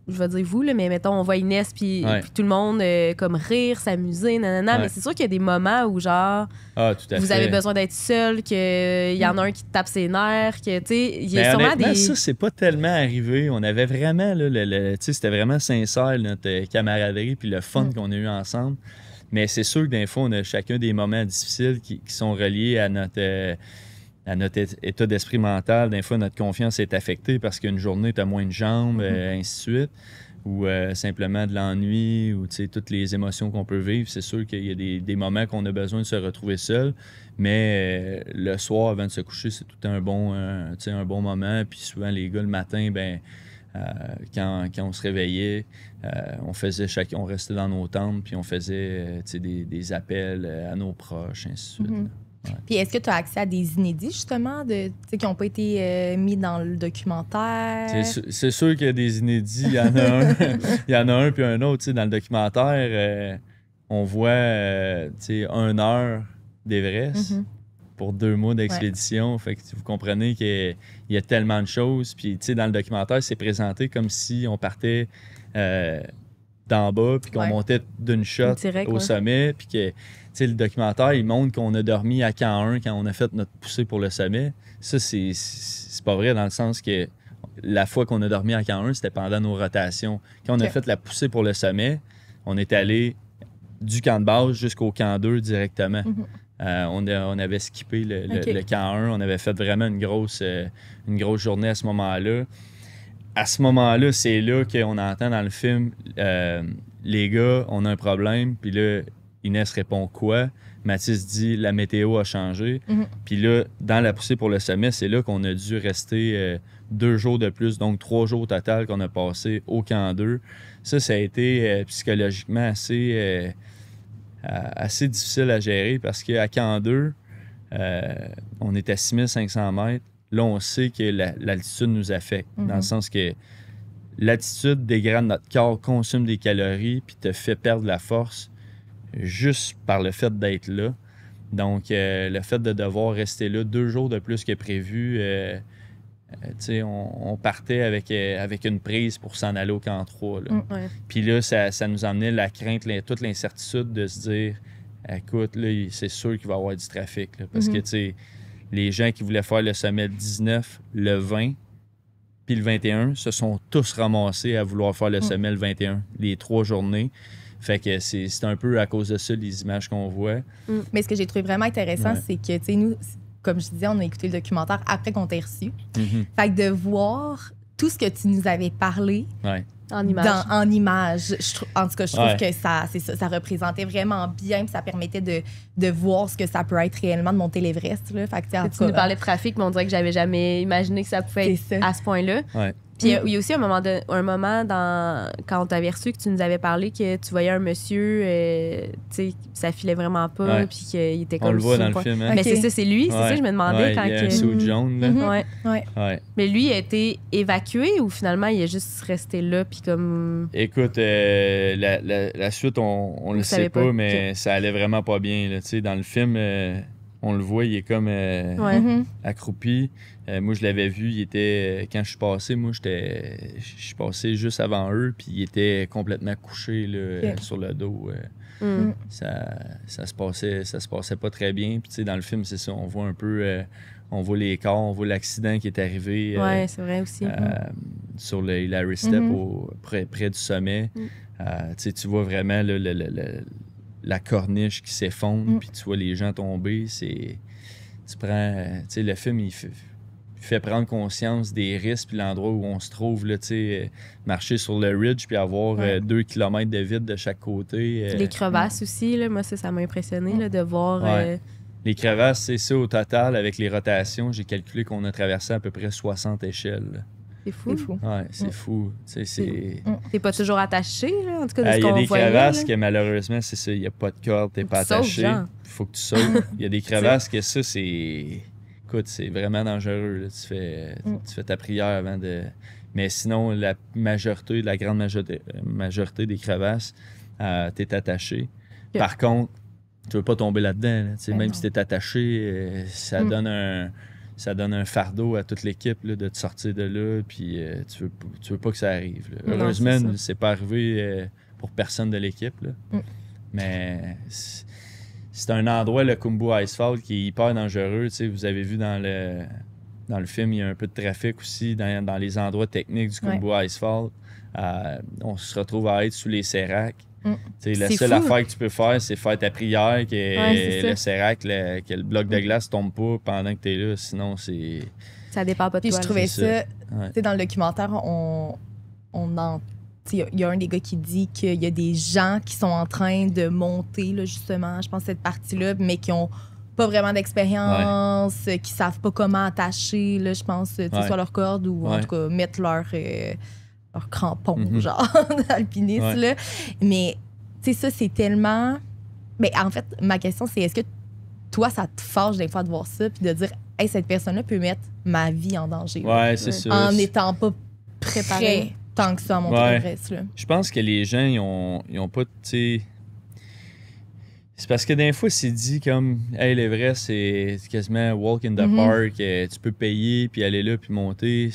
je vais dire vous, là, mais mettons, on voit Inès, puis tout le monde euh, comme rire, s'amuser, nanana. Mais c'est sûr qu'il y a des moments où, genre, ah, vous avez besoin d'être seul, qu'il y en a un qui tape ses nerfs, que, tu sais, il y a sûrement des. ça, c'est pas tellement arrivé. On avait vraiment, le, tu sais, c'était vraiment sincère, notre euh, camaraderie, puis le fun mm. qu'on a eu ensemble. Mais c'est sûr que des fois, on a chacun des moments difficiles qui, sont reliés à notre. Euh, à notre état d'esprit mental. Des fois, notre confiance est affectée parce qu'une journée, tu as moins de jambes, mm-hmm. euh, ainsi de suite. Ou euh, simplement de l'ennui, ou toutes les émotions qu'on peut vivre. C'est sûr qu'il y a des, moments qu'on a besoin de se retrouver seul, mais euh, le soir, avant de se coucher, c'est tout un bon, un bon moment. Puis souvent, les gars, le matin, ben, quand, on se réveillait, on faisait restait dans nos tentes, puis on faisait des, appels à nos proches, ainsi de suite. Mm-hmm. Puis est-ce que tu as accès à des inédits, justement, de, qui n'ont pas été euh, mis dans le documentaire? C'est sûr qu'il y a des inédits. Il y en a un, il y en a un puis un autre. Dans le documentaire, euh, on voit une euh, un heure d'Everest mm-hmm. pour deux mois d'expédition. Fait que vous comprenez qu'il y, y, a tellement de choses. Puis dans le documentaire, c'est présenté comme si on partait d'en bas, puis qu'on montait d'une shot au sommet, puis que le documentaire, il montre qu'on a dormi à camp 1 quand on a fait notre poussée pour le sommet. Ça, c'est pas vrai dans le sens que la fois qu'on a dormi à camp 1, c'était pendant nos rotations. Quand on a fait la poussée pour le sommet, on est allé du camp de base jusqu'au camp 2 directement. Mhm. Euh, on, on, avait skippé le, camp 1. On avait fait vraiment une grosse, euh, une grosse journée à ce moment-là à ce moment-là, c'est là, qu'on entend dans le film euh, les gars, on a un problème. Puis là, Inès répond quoi? Mathis dit la météo a changé. Mhm. Puis là, dans la poussée pour le sommet, c'est là qu'on a dû rester euh, deux jours de plus, donc trois jours au total qu'on a passé au camp 2. Ça, ça a été euh, psychologiquement assez, assez difficile à gérer parce qu'à camp 2, on était à 6500 mètres là, on sait que l'altitude nous affecte. fait, Dans le mhm. sens que l'altitude dégrade notre corps, consomme des calories, puis te fait perdre la force juste par le fait d'être là. Donc, euh, le fait de devoir rester là deux jours de plus que prévu, euh, euh, tu sais, on, partait avec, avec une prise pour s'en aller au camp 3. Mm, puis là, ça, ça, nous amenait la crainte, toute l'incertitude de se dire écoute, là, c'est sûr qu'il va y avoir du trafic. parce que, mhm. tu sais, les gens qui voulaient faire le sommet 19, le 20, puis le 21, se sont tous ramassés à vouloir faire le mm. sommet le 21, les trois journées. Fait que c'est un peu à cause de ça les images qu'on voit. Mm. Mais ce que j'ai trouvé vraiment intéressant, c'est que, tu sais, nous, comme je disais, on a écouté le documentaire après qu'on t'ait reçu. Mm-hmm. Fait de voir tout ce que tu nous avais parlé, en image. en image. Je, en tout cas, je trouve que ça, ça, ça, représentait vraiment bien, ça permettait de, de, voir ce que ça peut être réellement de monter l'Everest. Fait tu, nous parlais de trafic, mais on dirait que j'avais jamais imaginé que ça pouvait être à ce point-là. Ouais. Puis il y a aussi un moment, un moment dans, quand on t'avait reçu que tu nous avais parlé que tu voyais un monsieur, euh, tu sais, ça filait vraiment pas, puis qu'il était comme On le voit dans le film. Hein? Mais c'est ça, c'est lui, c'est ça, je me demandais quand. Il y là. Mais lui a été évacué ou finalement il est juste resté là, puis comme. Écoute, euh, la, la, suite, on, on le sait pas, mais ça allait vraiment pas bien, là. Tu sais, dans le film. Euh, on le voit, il est comme euh, mhm. accroupi. Euh, moi, je l'avais vu, il était. Quand je suis passé, moi, j'étais. Je suis passé juste avant eux, puis il était complètement couché euh, sur le dos. Euh. Hmm. Ça, ça se passait, ça se passait pas très bien. Puis, tu sais, dans le film, c'est ça, on voit un peu. on voit les corps, on voit l'accident qui est arrivé. Oui, c'est vrai aussi. Hmm. Sur le Hillary Step, mhm. près, du sommet. Hmm. tu vois vraiment la corniche qui s'effondre, puis tu vois les gens tomber. C'est. Tu prends. Tu sais, le film, il fait fait prendre conscience des risques puis l'endroit où on se trouve là, euh, marcher sur le ridge puis avoir 2 euh, km de vide de chaque côté euh, les crevasses aussi moi ça m'a impressionné de voir les crevasses c'est ça au total avec les rotations j'ai calculé qu'on a traversé à peu près 60 échelles c'est fou. C'est fou. Ouais, c'est mm. pas toujours attaché, en tout cas, Il y a des crevasses que malheureusement, c'est il n'y a pas de corde, t'es pas attaché. Il faut que tu sautes. Il y a des crevasses que ça, c'est écoute, c'est vraiment dangereux. Tu, fais, mm. tu, fais ta prière avant de. Mais sinon, la majorité, la grande majorité, majorité des crevasses, euh, t'es tu es attaché. Par contre, tu veux pas tomber là-dedans. Ben même si tu es attaché, euh, ça mm. donne un. Ça donne un fardeau à toute l'équipe de te sortir de là, puis euh, tu, veux, veux pas que ça arrive. Heureusement, Heureusement, c'est pas arrivé pour personne de l'équipe. Mm. Mais c'est un endroit, le Kumbu Icefall, qui est hyper dangereux. vous avez vu dans le, dans le film, il y a un peu de trafic aussi dans, les endroits techniques du Kumbu Icefall. Euh, on se retrouve à être sous les séracs. Mm. La seule affaire que tu peux faire, c'est faire ta prière, que le sérac, que le bloc de mm. glace tombe pas pendant que tu es là. Sinon, c'est. Ça dépend pas de je trouvais ça. Dans le documentaire, on, on il y, a un des gars qui dit qu'il y a des gens qui sont en train de monter, là, justement, je pense, cette partie-là, mais qui ont pas vraiment d'expérience, qui qui savent pas comment attacher, là, je pense, soit leur corde ou en tout cas mettre leur, euh, crampon, mm-hmm. genre, d'alpiniste. là. Mais, tu sais, ça, c'est tellement. Mais en fait, ma question, c'est est-ce que toi, ça te forge des fois de voir ça puis de dire, hey, cette personne-là peut mettre ma vie en danger. c'est mm. En n'étant pas préparé. Je pense que les gens, ils ont, pas, tu c'est parce que des fois, c'est dit comme, hey, l'Everest, c'est quasiment walk in the mhm. park, euh, tu peux payer, puis aller là, puis monter. Tu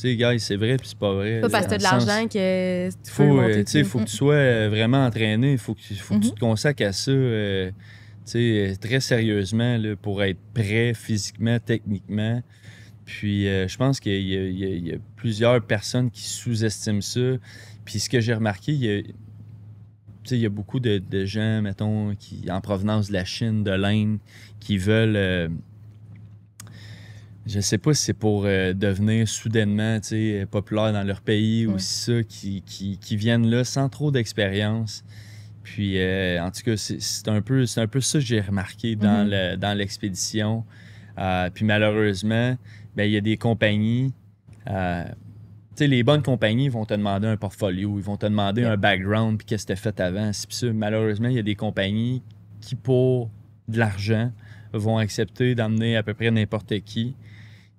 sais, gars, c'est vrai, puis c'est pas vrai. Pas parce que t'as de l'argent que tu faut, peux euh, monter. Il faut que tu sois euh, vraiment entraîné, il faut, que, faut tu mhm. te consacres à ça. sais très sérieusement là, pour être prêt physiquement, techniquement. Puis euh, je pense qu'il y, a plusieurs personnes qui sous-estiment ça. Puis ce que j'ai remarqué, il y a, beaucoup de, gens, mettons, qui, en provenance de la Chine, de l'Inde, qui veulent. Euh, je ne sais pas si c'est pour euh, devenir soudainement populaire dans leur pays ou si ça, qui, viennent là sans trop d'expérience. Puis, en tout cas, c'est un, peu, un peu ça que j'ai remarqué dans mm-hmm. l'expédition. puis malheureusement, bien, il y a des compagnies. Euh, tu sais, les bonnes compagnies vont te demander un portfolio, ils vont te demander un background, puis qu'est-ce que tu as fait avant. ça. malheureusement, il y a des compagnies qui, pour de l'argent, vont accepter d'emmener à peu près n'importe qui,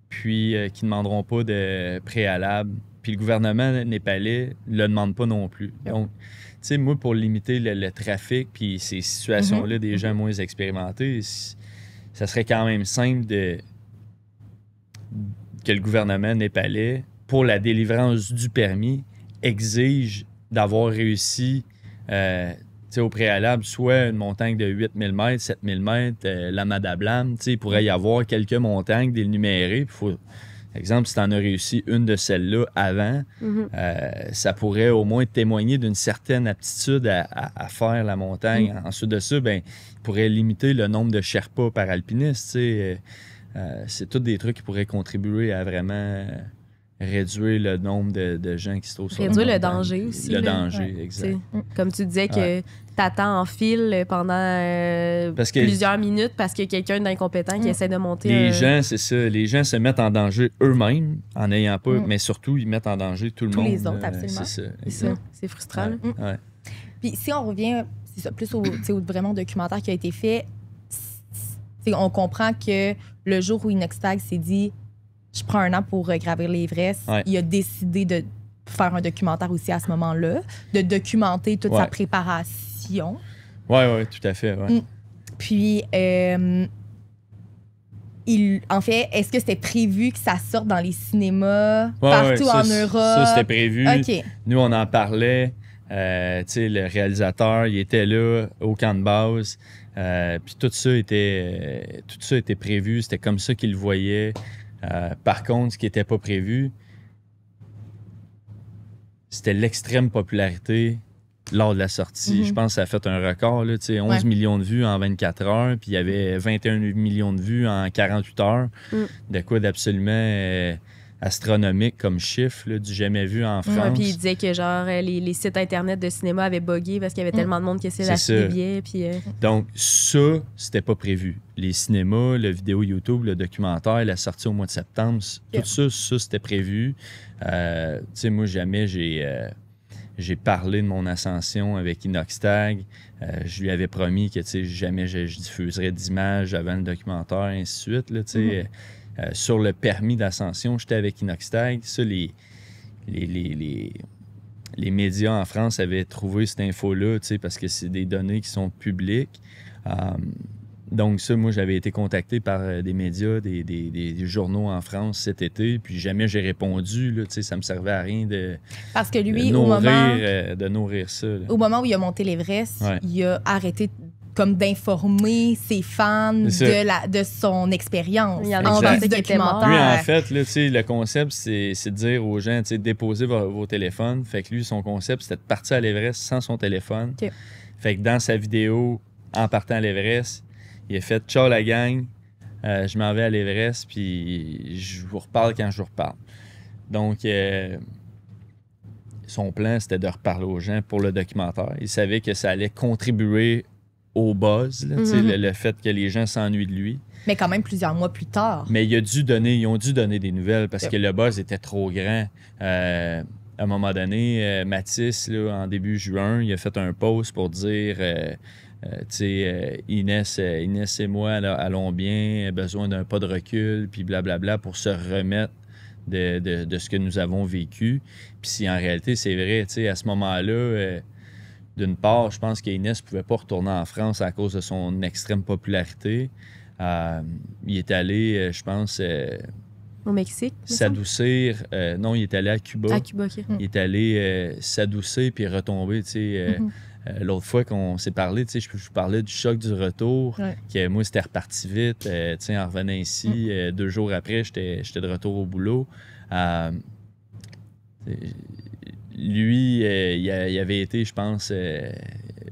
puis euh, qui ne demanderont pas de préalable. Puis le gouvernement népalais ne le demande pas non plus. Donc, tu sais, moi, pour limiter le, trafic, puis ces situations-là mm-hmm. des gens mm-hmm. moins expérimentés, ça serait quand même simple de que le gouvernement népalais, pour la délivrance du permis, exige d'avoir réussi euh, au préalable soit une montagne de 8000 mètres, 7000 mètres, euh, la Madablam. Il pourrait y avoir quelques montagnes dénumérées. Par exemple, si tu en as réussi une de celles-là avant, mm-hmm. euh, ça pourrait au moins témoigner d'une certaine aptitude à, faire la montagne. Mm. Ensuite de ça, ben, pourrait limiter le nombre de Sherpas par alpiniste. Euh, euh, c'est tous des trucs qui pourraient contribuer à vraiment réduire le nombre de, gens qui se trouvent sur Réduire le danger aussi. Le danger, exact. Comme tu disais que tu t'attends en file pendant euh, plusieurs minutes parce qu'il y a quelqu'un d'incompétent qui mm. essaie de monter. Les gens, c'est ça. Les gens se mettent en danger eux-mêmes en n'ayant pas, mm. mais surtout, ils mettent en danger tout le Tous monde. les autres, euh, absolument. C'est ça. C'est frustrant. Puis si on revient, c'est plus au, vraiment documentaire qui a été fait, on comprend que le jour où Inextag s'est dit je prends un an pour euh, gravir l'Everest, il a décidé de faire un documentaire aussi à ce moment-là, de documenter toute sa préparation. Oui, oui, tout à fait. Mm. Puis, euh, en fait, est-ce que c'était prévu que ça sorte dans les cinémas, partout en Europe? Ça, c'était prévu. Nous, on en parlait. Euh, le réalisateur, il était là au camp de base. Euh, puis tout ça était, euh, tout ça était prévu, c'était comme ça qu'il voyait voyaient. Euh, par contre, ce qui n'était pas prévu, c'était l'extrême popularité lors de la sortie. Mhm. Je pense que ça a fait un record, là, 11 millions de vues en 24 heures, puis il y avait 21 millions de vues en 48 heures. Mm. De quoi d'absolument astronomique comme chiffre du jamais vu en France. puis il disait que genre euh, les, sites internet de cinéma avaient bugué parce qu'il y avait mm. tellement de monde qui essayait d'acheter des billets. Euh, Donc ça, c'était pas prévu. Les cinémas, le vidéo YouTube, le documentaire, la sortie au mois de septembre, tout ça, ça c'était prévu. Euh, tu sais, moi jamais j'ai parlé de mon ascension avec Inoxtag. Tag, je lui avais promis que jamais je, diffuserais d'images avant le documentaire, et ainsi de suite. Mm-hmm. Euh, sur le permis d'ascension, j'étais avec Inoxtag. Ça, les, les, médias en France avaient trouvé cette info-là, parce que c'est des données qui sont publiques. Euh, donc ça, moi, j'avais été contacté par euh, des médias, des, journaux en France cet été, puis jamais j'ai répondu. Là, ça me servait à rien de, Parce que lui, nourrir, au ça. Au moment où il a monté l'Everest, il a arrêté comme d'informer ses fans de, la, de son expérience en, en fait, le concept, c'est de dire aux gens, déposez vos, vos, téléphones. Fait que lui, son concept, c'était de partir à l'Everest sans son téléphone. Fait que dans sa vidéo, en partant à l'Everest, il a fait « Ciao la gang, euh, je m'en vais à l'Everest, puis je vous reparle quand je vous reparle. » Donc... Euh, son plan, c'était de reparler aux gens pour le documentaire. Il savait que ça allait contribuer au buzz, mhm. le, fait que les gens s'ennuient de lui. Mais quand même plusieurs mois plus tard. Mais il a dû donner, ils ont dû donner des nouvelles parce que le buzz était trop grand. Euh, à un moment donné, euh, Matisse, là, en début juin, il a fait un post pour dire euh, tu sais, Inès, et moi allons bien, besoin d'un pas de recul, puis blablabla, pour se remettre de, de, ce que nous avons vécu. Puis si en réalité c'est vrai, tu à ce moment-là, d'une part, je pense qu'Inès ne pouvait pas retourner en France à cause de son extrême popularité. Euh, il est allé, euh, je pense. Euh, au Mexique. S'adoucir. non, il est allé à Cuba. À Cuba, Il est allé s'adoucir puis retomber, mm-hmm. L'autre fois qu'on s'est parlé, tu sais, je, vous parlais du choc du retour, que moi, c'était reparti vite. tu sais, en revenant ici, mm. deux jours après, j'étais de retour au boulot lui, euh, il, avait été, je pense, euh,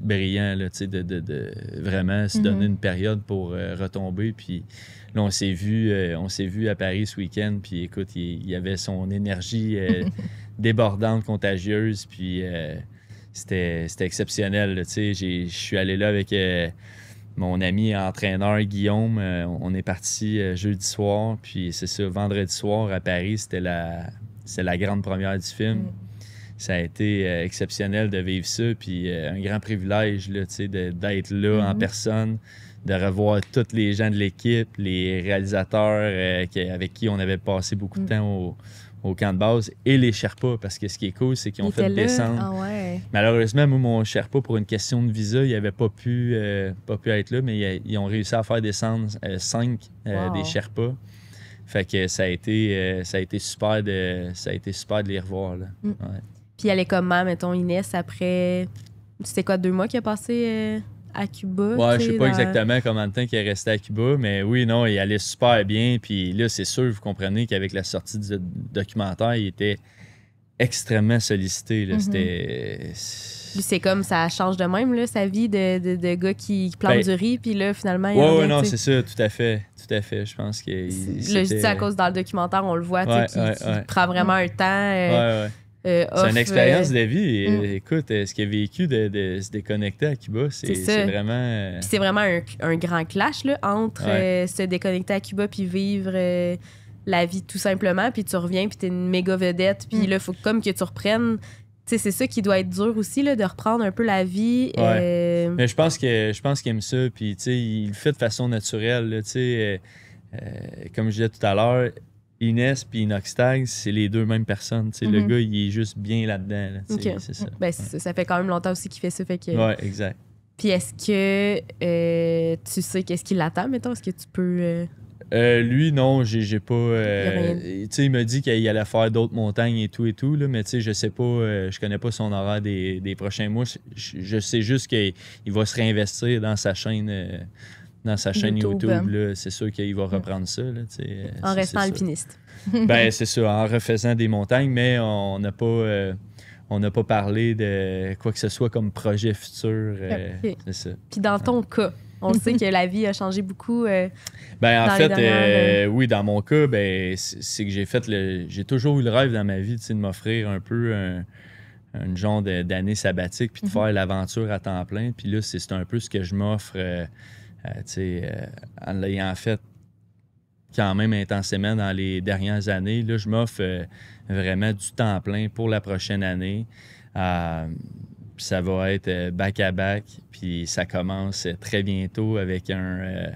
brillant, de, de, vraiment se donner mhm. une période pour euh, retomber. Puis là, on s'est vu, vu à Paris ce week-end. Puis écoute, il, avait son énergie débordante, contagieuse. Puis c'était, exceptionnel. Je suis allé là avec mon ami entraîneur Guillaume. on est parti jeudi soir. Puis c'est ça, vendredi soir à Paris, c'était la, la grande première du film. Mm ça a été euh, exceptionnel de vivre ça. Puis euh, un grand privilège là, d'être là en mhm. personne, de revoir tous les gens de l'équipe, les réalisateurs euh, avec qui on avait passé beaucoup de mm. temps au, camp de base et les Sherpas, parce que ce qui est cool, c'est qu'ils ont fait descendre. Ah Malheureusement, moi, mon Sherpa, pour une question de visa, il n'avait pas, pu pas pu être là, mais ils, ont réussi à faire descendre cinq des Sherpas. Fait que ça a été, ça a été super de ça a été super de les revoir. Mm. Puis elle est comment, mettons, Inès, après, c'était quoi, deux mois qu'il a passé euh, à Cuba? Ouais, je sais pas exactement combien de temps qu'il est resté à Cuba, mais oui, non, il allait super bien. Puis là, c'est sûr, vous comprenez qu'avec la sortie du documentaire, il était extrêmement sollicité. Là. Mhm. Puis c'est comme ça change de même, là, sa vie de, de, gars qui, plante ben, du riz, puis là, finalement. Oui, ouais, ouais, non, c'est ça, tout à fait. Tout à fait. Je pense que. Là, je à cause dans le documentaire, on le voit, tu prend vraiment un temps. Euh, euh, c'est une expérience euh, de vie. Hum. Écoute, euh, ce qu'il a vécu de, se déconnecter à Cuba, c'est vraiment. c'est vraiment un, grand clash là, entre se déconnecter à Cuba puis vivre la vie tout simplement, puis tu reviens, puis t'es une méga vedette, puis là, hum. là, faut comme que tu reprennes. c'est ça qui doit être dur aussi, là, de reprendre un peu la vie. Mais je pense que je pense qu'il aime ça, puis il le fait de façon naturelle. comme je disais tout à l'heure, Inès puis Inoxtag, c'est les deux mêmes personnes. Le mhm. gars, il est juste bien là-dedans. ça. fait quand même longtemps aussi qu'il fait ça. Fait que... Ouais, exact. Puis est-ce que euh, tu sais qu'est-ce qu'il attend mettons? Est-ce que tu peux. Euh, euh, lui, non, j'ai pas. il m'a dit qu'il allait faire d'autres montagnes et tout et tout, là, mais je sais pas, je connais pas son horaire des, prochains mois. Je, je sais juste qu'il va se réinvestir dans sa chaîne dans sa chaîne YouTube, c'est sûr qu'il va reprendre ça. en restant alpiniste. ben, c'est sûr, en refaisant des montagnes, mais on n'a pas. Euh, pas parlé de quoi que ce soit comme projet futur. Euh, c'est ça. Puis dans ton cas, on sait que la vie a changé beaucoup. Euh, ben, en fait, oui, dans mon cas, ben, c'est que j'ai fait le. J'ai toujours eu le rêve dans ma vie de m'offrir un peu une genre d'année sabbatique puis de mhm. faire l'aventure à temps plein. Puis là, c'est un peu ce que je m'offre. Euh, euh, en l'ayant fait quand même intensément dans les dernières années, là, je m'offre euh, vraiment du temps plein pour la prochaine année. ça va être back-à-back, puis ça commence très bientôt avec un,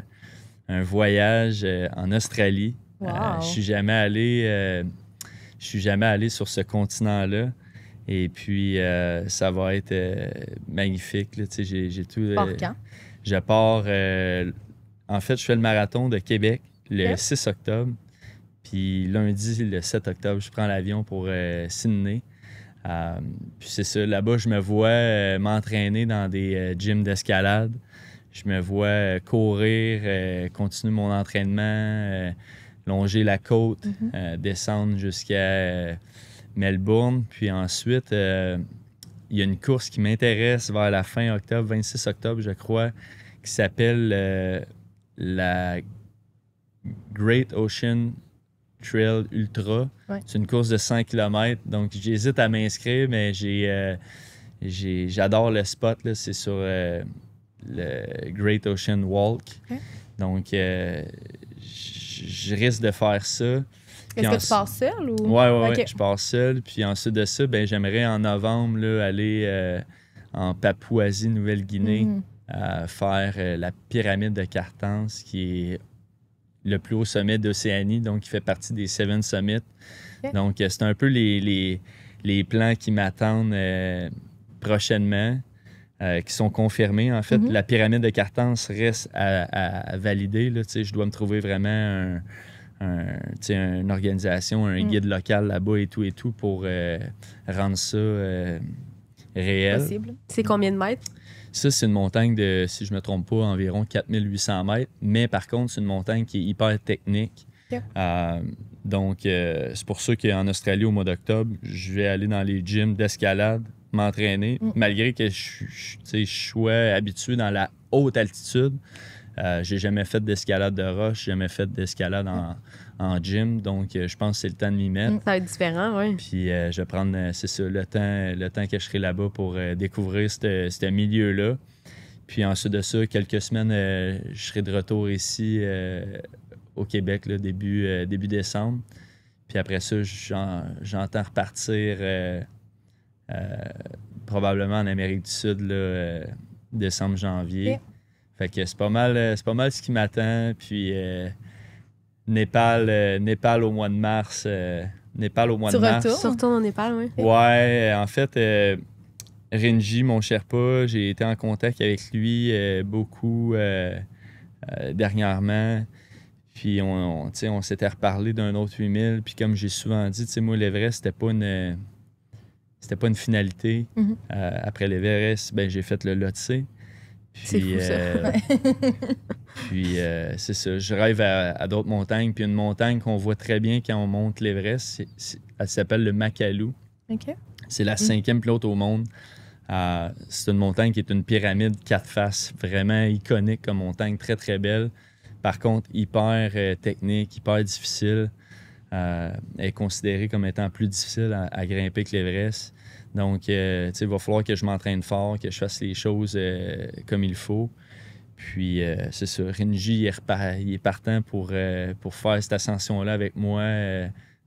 voyage en Australie. je suis jamais allé, je suis jamais allé sur ce continent-là. Et puis, ça va être magnifique. J'ai tout. Je pars. Euh, en fait, je fais le marathon de Québec le 6 octobre. Puis lundi, le 7 octobre, je prends l'avion pour euh, Sydney. Euh, puis c'est ça, là-bas, je me vois m'entraîner dans des gyms d'escalade. Je me vois courir, continuer mon entraînement, longer la côte, mhm. descendre jusqu'à Melbourne. Puis ensuite, il y a une course qui m'intéresse vers la fin octobre, 26 octobre, je crois, qui s'appelle euh, la Great Ocean Trail Ultra. C'est une course de 100 km. Donc, j'hésite à m'inscrire, mais j'ai, euh, j'adore le spot. C'est sur euh, le Great Ocean Walk. Donc, je risque de faire ça. Est-ce que tu pars seul? Ou... Oui, ouais, je pars seul. Puis ensuite de ça, ben, j'aimerais en novembre là, aller en Papouasie-Nouvelle-Guinée. Mm. Euh, faire euh, la pyramide de Cartens, qui est le plus haut sommet d'Océanie, donc qui fait partie des Seven Summits. Donc, euh, c'est un peu les, plans qui m'attendent prochainement. qui sont confirmés. En fait, mhm. la pyramide de Cartens reste à, valider. je dois me trouver vraiment une organisation, un mhm. guide local là-bas et tout et tout pour rendre ça réel. C'est combien de mètres? Ça, c'est une montagne de, si je ne me trompe pas, environ 4800 mètres. Mais par contre, c'est une montagne qui est hyper technique. Euh, donc, euh, c'est pour ça qu'en Australie, au mois d'octobre, je vais aller dans les gyms d'escalade, m'entraîner, mm. malgré que je, suis je sois habitué dans la haute altitude. Euh, j'ai jamais fait d'escalade de roche, j'ai jamais fait d'escalade en, en gym. Donc, euh, je pense que c'est le temps de m'y mettre. Mm, ça va être différent, oui. Puis, euh, je vais prendre, euh, c'est ça, le temps, le temps que je serai là-bas pour découvrir ce milieu-là. Puis, ensuite de ça, quelques semaines, je serai de retour ici au Québec, début, début décembre. Puis après ça, j'entends repartir probablement en Amérique du Sud, décembre, janvier. Fait que c'est pas mal, c'est pas mal ce qui m'attend. Puis euh, Népal, au mois de mars. Euh, Népal au mois de mars. Tu au Népal, oui. Ouais, euh, en fait, Renji, mon cher pas, j'ai été en contact avec lui beaucoup dernièrement. Puis on, on s'était reparlé d'un autre 8000. Puis comme j'ai souvent dit, moi, l'Everest, c'était pas une c'était pas une finalité. Mhm. après l'Everest, ben, j'ai fait le lot puis, euh, euh, c'est ça. Je rêve à, d'autres montagnes. Puis, une montagne qu'on voit très bien quand on monte l'Everest, elle s'appelle le Makalu. C'est la mm. cinquième plus haute au monde. Euh, c'est une montagne qui est une pyramide quatre faces, vraiment iconique comme montagne, très, très belle. Par contre, hyper technique, hyper difficile. elle est considérée comme étant plus difficile à, à grimper que l'Everest. Donc, euh, il va falloir que je m'entraîne fort, que je fasse les choses euh, comme il faut. Puis, euh, c'est ça, Renji il est, partant pour, faire cette ascension-là avec moi,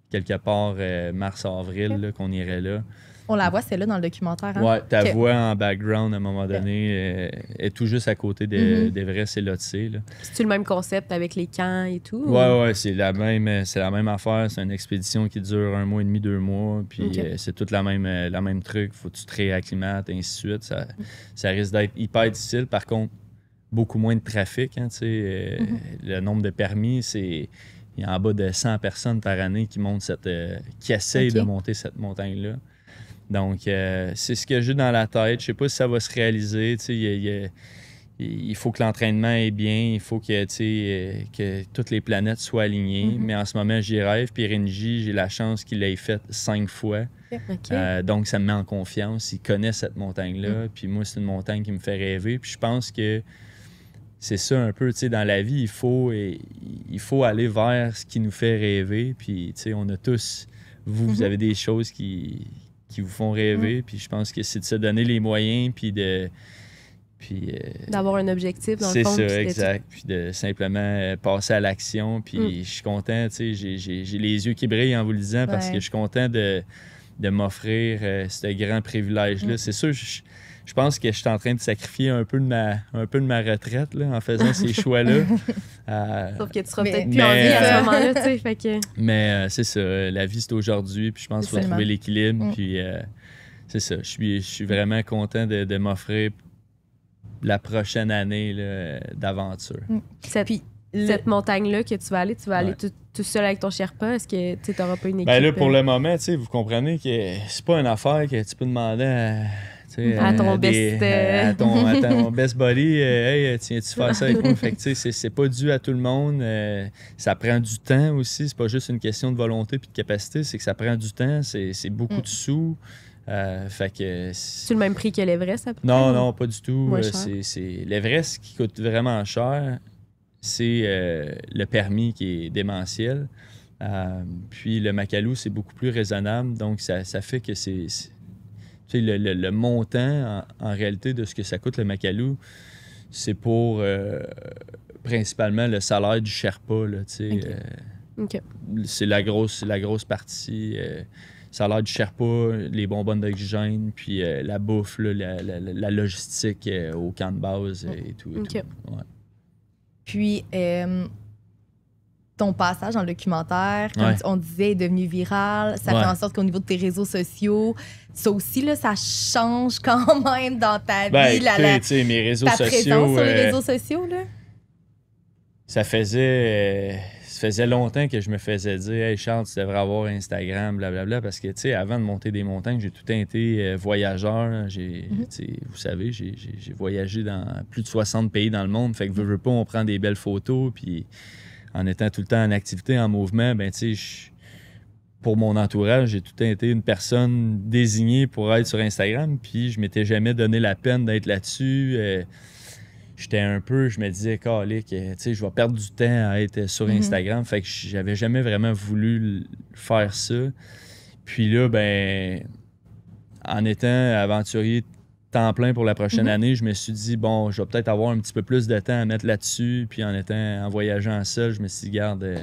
quelque part mars-avril, qu'on irait là. On la voit, c'est là dans le documentaire. Hein? Ouais, ta voix en background à un moment donné euh, est, tout juste à côté des, mm-hmm. vrais célotiers. C'est-tu le même concept avec les camps et tout? Ouais, c'est la même, euh, c'est la même affaire. C'est une expédition qui dure un mois et demi, deux mois. Puis euh, c'est toute la même, la même truc. Faut que tu te réacclimates, et ainsi de suite. Ça, mm-hmm. risque d'être hyper difficile. Par contre, beaucoup moins de trafic. Hein, mm-hmm. Le nombre de permis, c'est il y a en bas de 100 personnes par année qui montent cette, essayent de monter cette montagne-là. Donc, euh, c'est ce que j'ai dans la tête. Je sais pas si ça va se réaliser. il, faut que l'entraînement est bien. Il faut que, euh, que toutes les planètes soient alignées. Mm-hmm. Mais en ce moment, j'y rêve. Puis Renji, j'ai la chance qu'il l'ait fait cinq fois. Euh, donc, ça me met en confiance. Il connaît cette montagne-là. Mm. Puis moi, c'est une montagne qui me fait rêver. Puis je pense que c'est ça un peu, dans la vie, il faut, il faut aller vers ce qui nous fait rêver. Puis, on a tous, vous, vous mm-hmm. avez des choses qui, qui vous font rêver. Mm. Puis je pense que c'est de se donner les moyens, puis de. Puis, euh, D'avoir un objectif dans le C'est ça, exact. Puis de simplement euh, passer à l'action. Puis mm. je suis content, tu sais, j'ai les yeux qui brillent en vous le disant parce que je suis content de, m'offrir euh, ce grand privilège-là. Mm. C'est sûr, je, je pense que je suis en train de sacrifier un peu de ma, un peu de ma retraite là, en faisant ces choix-là. Euh, Sauf que tu seras peut-être plus en vie à ce euh, moment-là, tu sais. Mais euh, c'est ça, la vie c'est aujourd'hui, puis je pense qu'il faut trouver l'équilibre. Mm. Puis c'est ça, je suis, je suis vraiment content de, m'offrir la prochaine année d'aventure. Mm. Cette, puis, cette montagne-là que tu vas aller, tu vas aller tout, seul avec ton Sherpa? Est-ce que tu n'auras pas une équipe? Ben là, pour le moment, vous comprenez que c'est pas une affaire que tu peux demander à euh, euh. Euh, à ton, best... body, hey, tiens-tu faire ça avec moi? Fait que c'est pas dû à tout le monde. ça prend du temps aussi. C'est pas juste une question de volonté puis de capacité, c'est que ça prend du temps, c'est beaucoup mm. de sous. fait que. C'est le même prix que l'Everest, Non, non, pas du tout. C'est l'Everest qui coûte vraiment cher. C'est le permis qui est démentiel. puis le Macalou, c'est beaucoup plus raisonnable. Donc, ça fait que c'est le, montant, en, réalité, de ce que ça coûte le Macalou, c'est pour euh, principalement le salaire du Sherpa. Euh, c'est la grosse, la grosse partie. le euh, salaire du Sherpa, les bonbonnes d'oxygène, puis la bouffe, la, logistique au camp de base et, oh, tout. Puis, ton passage dans le documentaire, comme on disait, est devenu viral. Ça fait en sorte qu'au niveau de tes réseaux sociaux, ça aussi, là, ça change quand même dans ta ben, vie. Écoutez, la, mes réseaux ta sociaux, présence sur les euh, réseaux sociaux, là. Ça faisait, ça faisait longtemps que je me faisais dire Hey Charles, tu devrais avoir Instagram, blablabla. parce que, tu sais, avant de monter des montagnes, j'ai tout été euh, voyageur. Hein, j'ai, mhm. Vous savez, j'ai voyagé dans plus de 60 pays dans le monde. Fait que, veux, veux pas, on prend des belles photos. Puis en étant tout le temps en activité, en mouvement, ben tu pour mon entourage, j'ai tout le temps été une personne désignée pour être sur Instagram, puis je m'étais jamais donné la peine d'être là-dessus. Euh, j'étais un peu, je me disais, euh, je vais perdre du temps à être sur mhm. Instagram. Fait que j'avais jamais vraiment voulu faire ça. Puis là, ben, en étant aventurier temps plein pour la prochaine mhm. année, je me suis dit, bon, je vais peut-être avoir un petit peu plus de temps à mettre là-dessus. Puis en étant en voyageant seul, je me suis dit, garde, euh,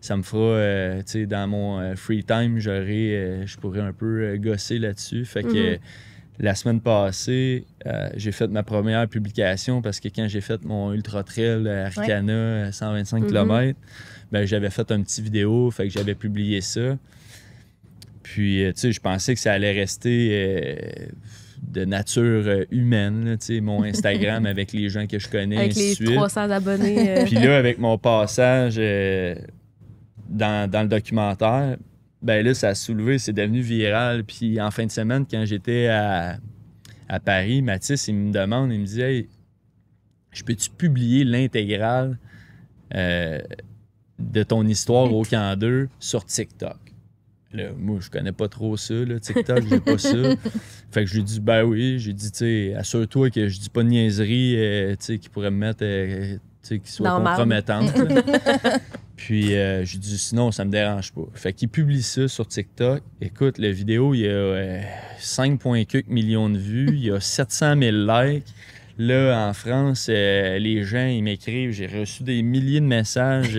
ça me fera, euh, tu sais, dans mon euh, free time, je pourrais un peu gosser là-dessus. Fait que mhm. la semaine passée, j'ai fait ma première publication parce que quand j'ai fait mon ultra trail à 125 mhm. km, ben, j'avais fait un petit vidéo, fait que j'avais publié ça. Puis, tu sais, je pensais que ça allait rester de nature euh, humaine, mon Instagram avec les gens que je connais. Avec les 300 abonnés. Euh. Puis là, avec mon passage euh, dans, le documentaire, ben là, ça a soulevé, c'est devenu viral. Puis en fin de semaine, quand j'étais à, Paris, Mathis, il me demande, il me dit Hey, je peux-tu publier l'intégrale de ton histoire au camp 2 sur TikTok? moi, je connais pas trop ça, là, TikTok, j'ai pas ça. Fait que je lui dis, ben oui, j'ai dit, tu assure-toi que je dis pas de niaiseries, euh, tu sais, qui pourrait me mettre, euh, tu sais, qui soit Puis euh, je lui dis, sinon, ça me dérange pas. Fait qu'il publie ça sur TikTok. Écoute, la vidéo, il y a 5,4 millions de vues, il y a 700 000 likes. Là, en France, les gens, ils m'écrivent, j'ai reçu des milliers de messages.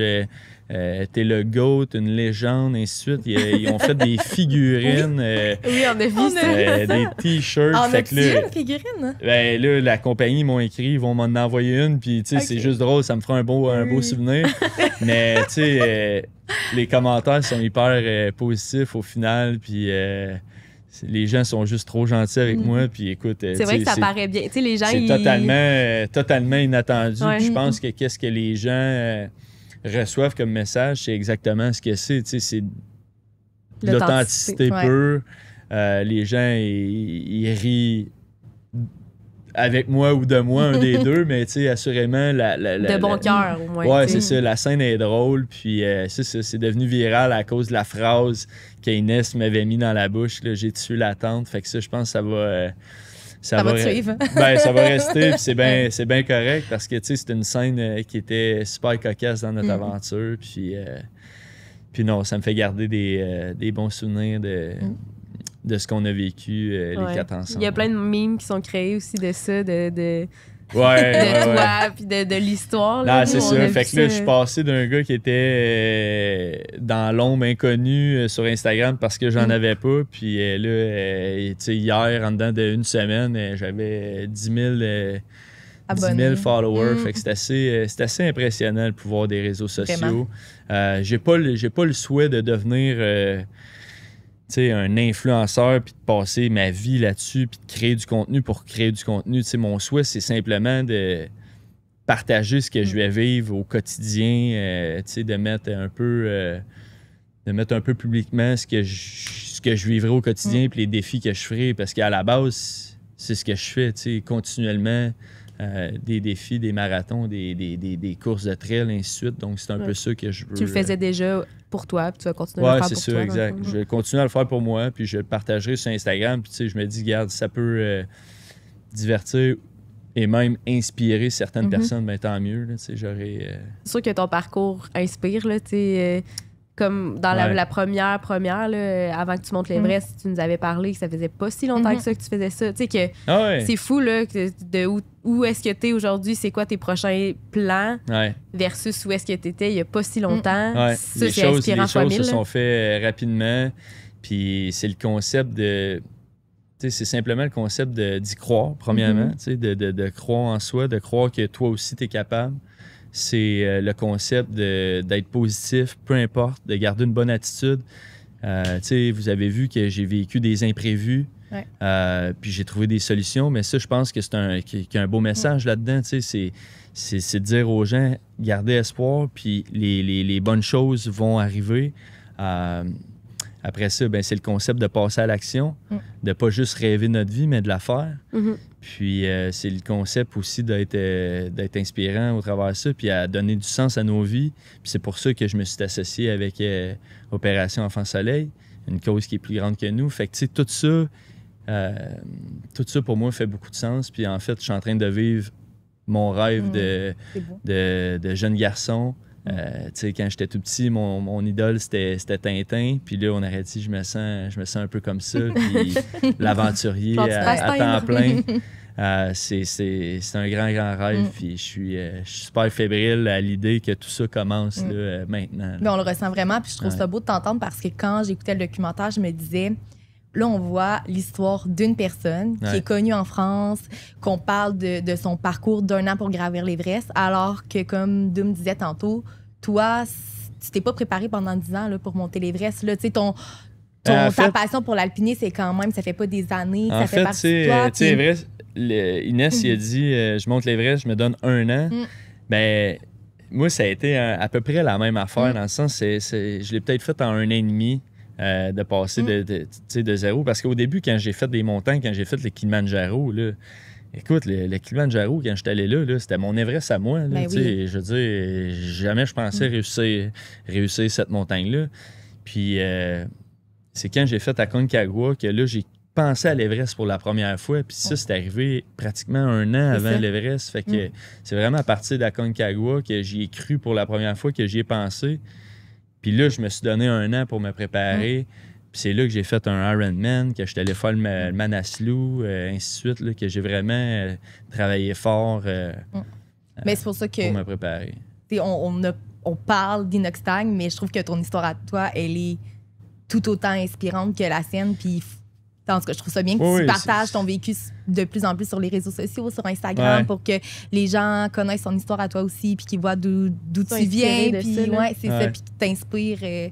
Euh, t'es le goat, une légende, et ainsi de suite. Ils, ont fait des figurines. Euh, oui, on a vu euh, Des t-shirts. fait une figurine? Ben la compagnie m'ont écrit, ils vont m'en envoyer une. Puis, tu c'est juste drôle, ça me fera un beau, un beau mm. souvenir. Mais, tu sais, les commentaires sont hyper positifs au final. Puis, les gens sont juste trop gentils avec moi. Mm. Puis écoute, c'est vrai que ça paraît bien. sais les gens, c'est totalement, totalement inattendu. Je pense que qu'est-ce que les gens, reçoivent comme message, c'est exactement ce que c'est. C'est l'authenticité pure. Euh, les gens, ils rient avec moi ou de moi, un des deux, mais tu sais, assurément. La, de bon cœur, au moins. Ouais, c'est ça. La scène est drôle, puis euh, c'est C'est devenu viral à cause de la phrase qu'Inès m'avait mis dans la bouche. J'ai tué la tante. Fait que ça, je pense que ça va. Euh, ça, va, te suivre. ben, ça va rester, puis c'est bien correct parce que c'est une scène euh, qui était super cocasse dans notre mm. aventure. Puis, euh, puis non, ça me fait garder des, euh, bons souvenirs de. Mm. de ce qu'on a vécu les quatre ensemble. Il y a plein de mimes qui sont créés aussi de ça, de, ouais, puis de, l'histoire. Là, c'est sûr, Fait que là, je suis passé d'un gars qui était dans l'ombre inconnue euh, sur Instagram parce que j'en mm. avais pas. Puis euh, là, euh, hier, en dedans d'une semaine, j'avais 10 000. 10 000 followers. Mm. c'est assez, assez, impressionnant le pouvoir des réseaux sociaux. j'ai pas, pas, le souhait de devenir un influenceur puis de passer ma vie là-dessus puis de créer du contenu pour créer du contenu. c'est mon souhait, c'est simplement de partager ce que mm. je vais vivre au quotidien, euh, de mettre un peu euh, de mettre un peu publiquement ce que je, ce que je vivrai au quotidien et mm. les défis que je ferai. Parce qu'à la base, c'est ce que je fais continuellement. Euh, des défis, des marathons, des, des, courses de trail, ainsi de suite. Donc, c'est un peu ça que je veux. Tu le faisais déjà pour toi, puis tu vas continuer à le faire pour toi. Oui, c'est ça, exact. Je vais continuer à le faire pour moi, puis je le partagerai sur Instagram. Puis, je me dis, regarde, ça peut divertir et même inspirer certaines mhm. personnes, mais ben, tant mieux. Euh, c'est sûr que ton parcours inspire, là, euh, Comme dans la, première, première, euh, avant que tu montes les mm tu nous avais parlé que ça faisait pas si longtemps que mhm. ça que tu faisais ça. Ah c'est fou là, de où, est-ce que tu es aujourd'hui, c'est quoi tes prochains plans versus où est-ce que tu étais il y a pas si longtemps. Mhm. les choses, les choses se sont faites rapidement. Puis c'est le concept de c'est simplement le concept d'y croire, premièrement, mm-hmm. de, croire en soi, de croire que toi aussi, tu es capable. C'est euh, le concept d'être positif, peu importe, de garder une bonne attitude. Euh, vous avez vu que j'ai vécu des imprévus, euh, puis j'ai trouvé des solutions, mais ça, je pense que c'est un, qu'il y a un beau message mm. là-dedans. C'est de dire aux gens, gardez espoir, puis les bonnes choses vont arriver. Après ça, ben, c'est le concept de passer à l'action, mm. de pas juste rêver notre vie, mais de la faire. Mm-hmm. Puis euh, c'est le concept aussi euh, d'être inspirant au travers de ça, puis à donner du sens à nos vies. Puis c'est pour ça que je me suis associé avec euh, Opération Enfant Soleil, une cause qui est plus grande que nous. Fait que tu sais, tout ça, tout pour moi fait beaucoup de sens. Puis en fait, je suis en train de vivre mon rêve mm-hmm. de, de, de jeune garçon euh, quand j'étais tout petit, mon, idole, c'était Tintin. Puis là, on aurait dit, je me sens, je me sens un peu comme ça. l'aventurier à, temps plein. Euh, c'est un grand, grand rêve. Mm. Puis euh, je suis, super fébrile à l'idée que tout ça commence mm. maintenant. on le ressent vraiment. Puis je trouve ça beau de t'entendre parce que quand j'écoutais le documentaire, je me disais, là, on voit l'histoire d'une personne qui est connue en France, qu'on parle de, son parcours d'un an pour gravir l'Everest, alors que, comme Doom disait tantôt, toi, tu t'es pas préparé pendant 10 ans pour monter l'Everest. Là, tu sais, ton, ta passion pour l'alpinisme, c'est quand même, ça fait pas des années, fait, Inès, il a mhm. dit euh, Je monte l'Everest, je me donne un an. Mm. Ben, moi, ça a été euh, à, peu près la même affaire, mm. dans le sens, c'est, je l'ai peut-être fait en un an et demi euh, de passer mm. de, zéro. Parce qu'au début, quand j'ai fait des montagnes, quand j'ai fait le Kilimanjaro, là, écoute, le, Kilimanjaro, quand j'étais allé là, c'était mon Everest à moi. Ben je dis jamais je pensais mm. réussir, réussir cette montagne-là. Puis euh, c'est quand j'ai fait à Concagua que là, j'ai pensé à l'Everest pour la première fois. Puis ça, c'est arrivé pratiquement un an avant l'Everest. Fait que mm. c'est vraiment à partir d'Aconcagua que j'y ai cru pour la première fois, que j'y ai pensé. Puis là, je me suis donné un an pour me préparer. Puis c'est là que j'ai fait un Ironman, que j'étais allé faire le Manaslu, et euh, ainsi de suite, que j'ai vraiment euh, travaillé fort. Euh, pour me préparer. On, on, on, parle d'Inoxtag, mais je trouve que ton histoire à toi, elle est tout autant inspirante que la sienne. Puis en tout cas, je trouve ça bien que tu partages ton vécu de plus en plus sur les réseaux sociaux, sur Instagram, pour que les gens connaissent ton histoire à toi aussi, puis qu'ils voient d'où tu viens, puis ouais, c'est ça, puis t'inspire euh,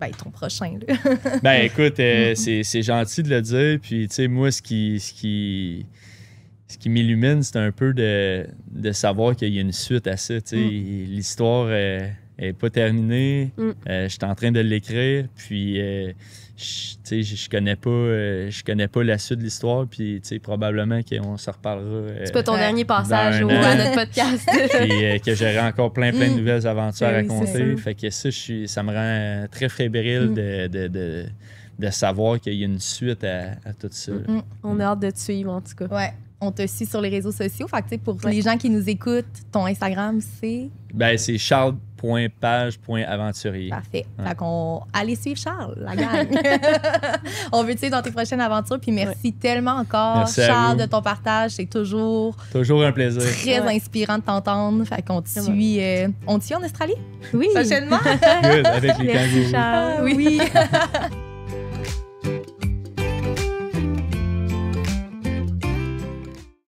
ben, ton prochain. ben écoute, euh, mm-hmm. c'est gentil de le dire, puis tu sais, moi, ce qui, ce qui, ce qui m'illumine, c'est un peu de, savoir qu'il y a une suite à ça. Mm. L'histoire n'est euh, pas terminée, mm. je suis en train de l'écrire, puis je, je connais pas euh, je connais pas la suite de l'histoire puis probablement qu'on se reparlera euh, c'est pas ton dernier passage à notre podcast puis euh, que j'aurai encore plein de mm. nouvelles aventures à raconter fait que ça je ça me rend très fébrile mm. de, savoir qu'il y a une suite à, tout ça mm, on a hâte de te suivre en tout cas ouais on te suit sur les réseaux sociaux. pour les gens qui nous écoutent, ton Instagram, c'est. Ben, c'est charles.page.aventurier. Parfait. Fait Allez suivre Charles, la gang. on veut te suivre dans tes prochaines aventures. Puis merci tellement encore, Charles, de ton partage. C'est toujours. Toujours un plaisir. Très inspirant de t'entendre. Fait qu'on te suit. Euh, on te suit en Australie? Oui. Prochainement? avec les merci, Charles. Ah oui.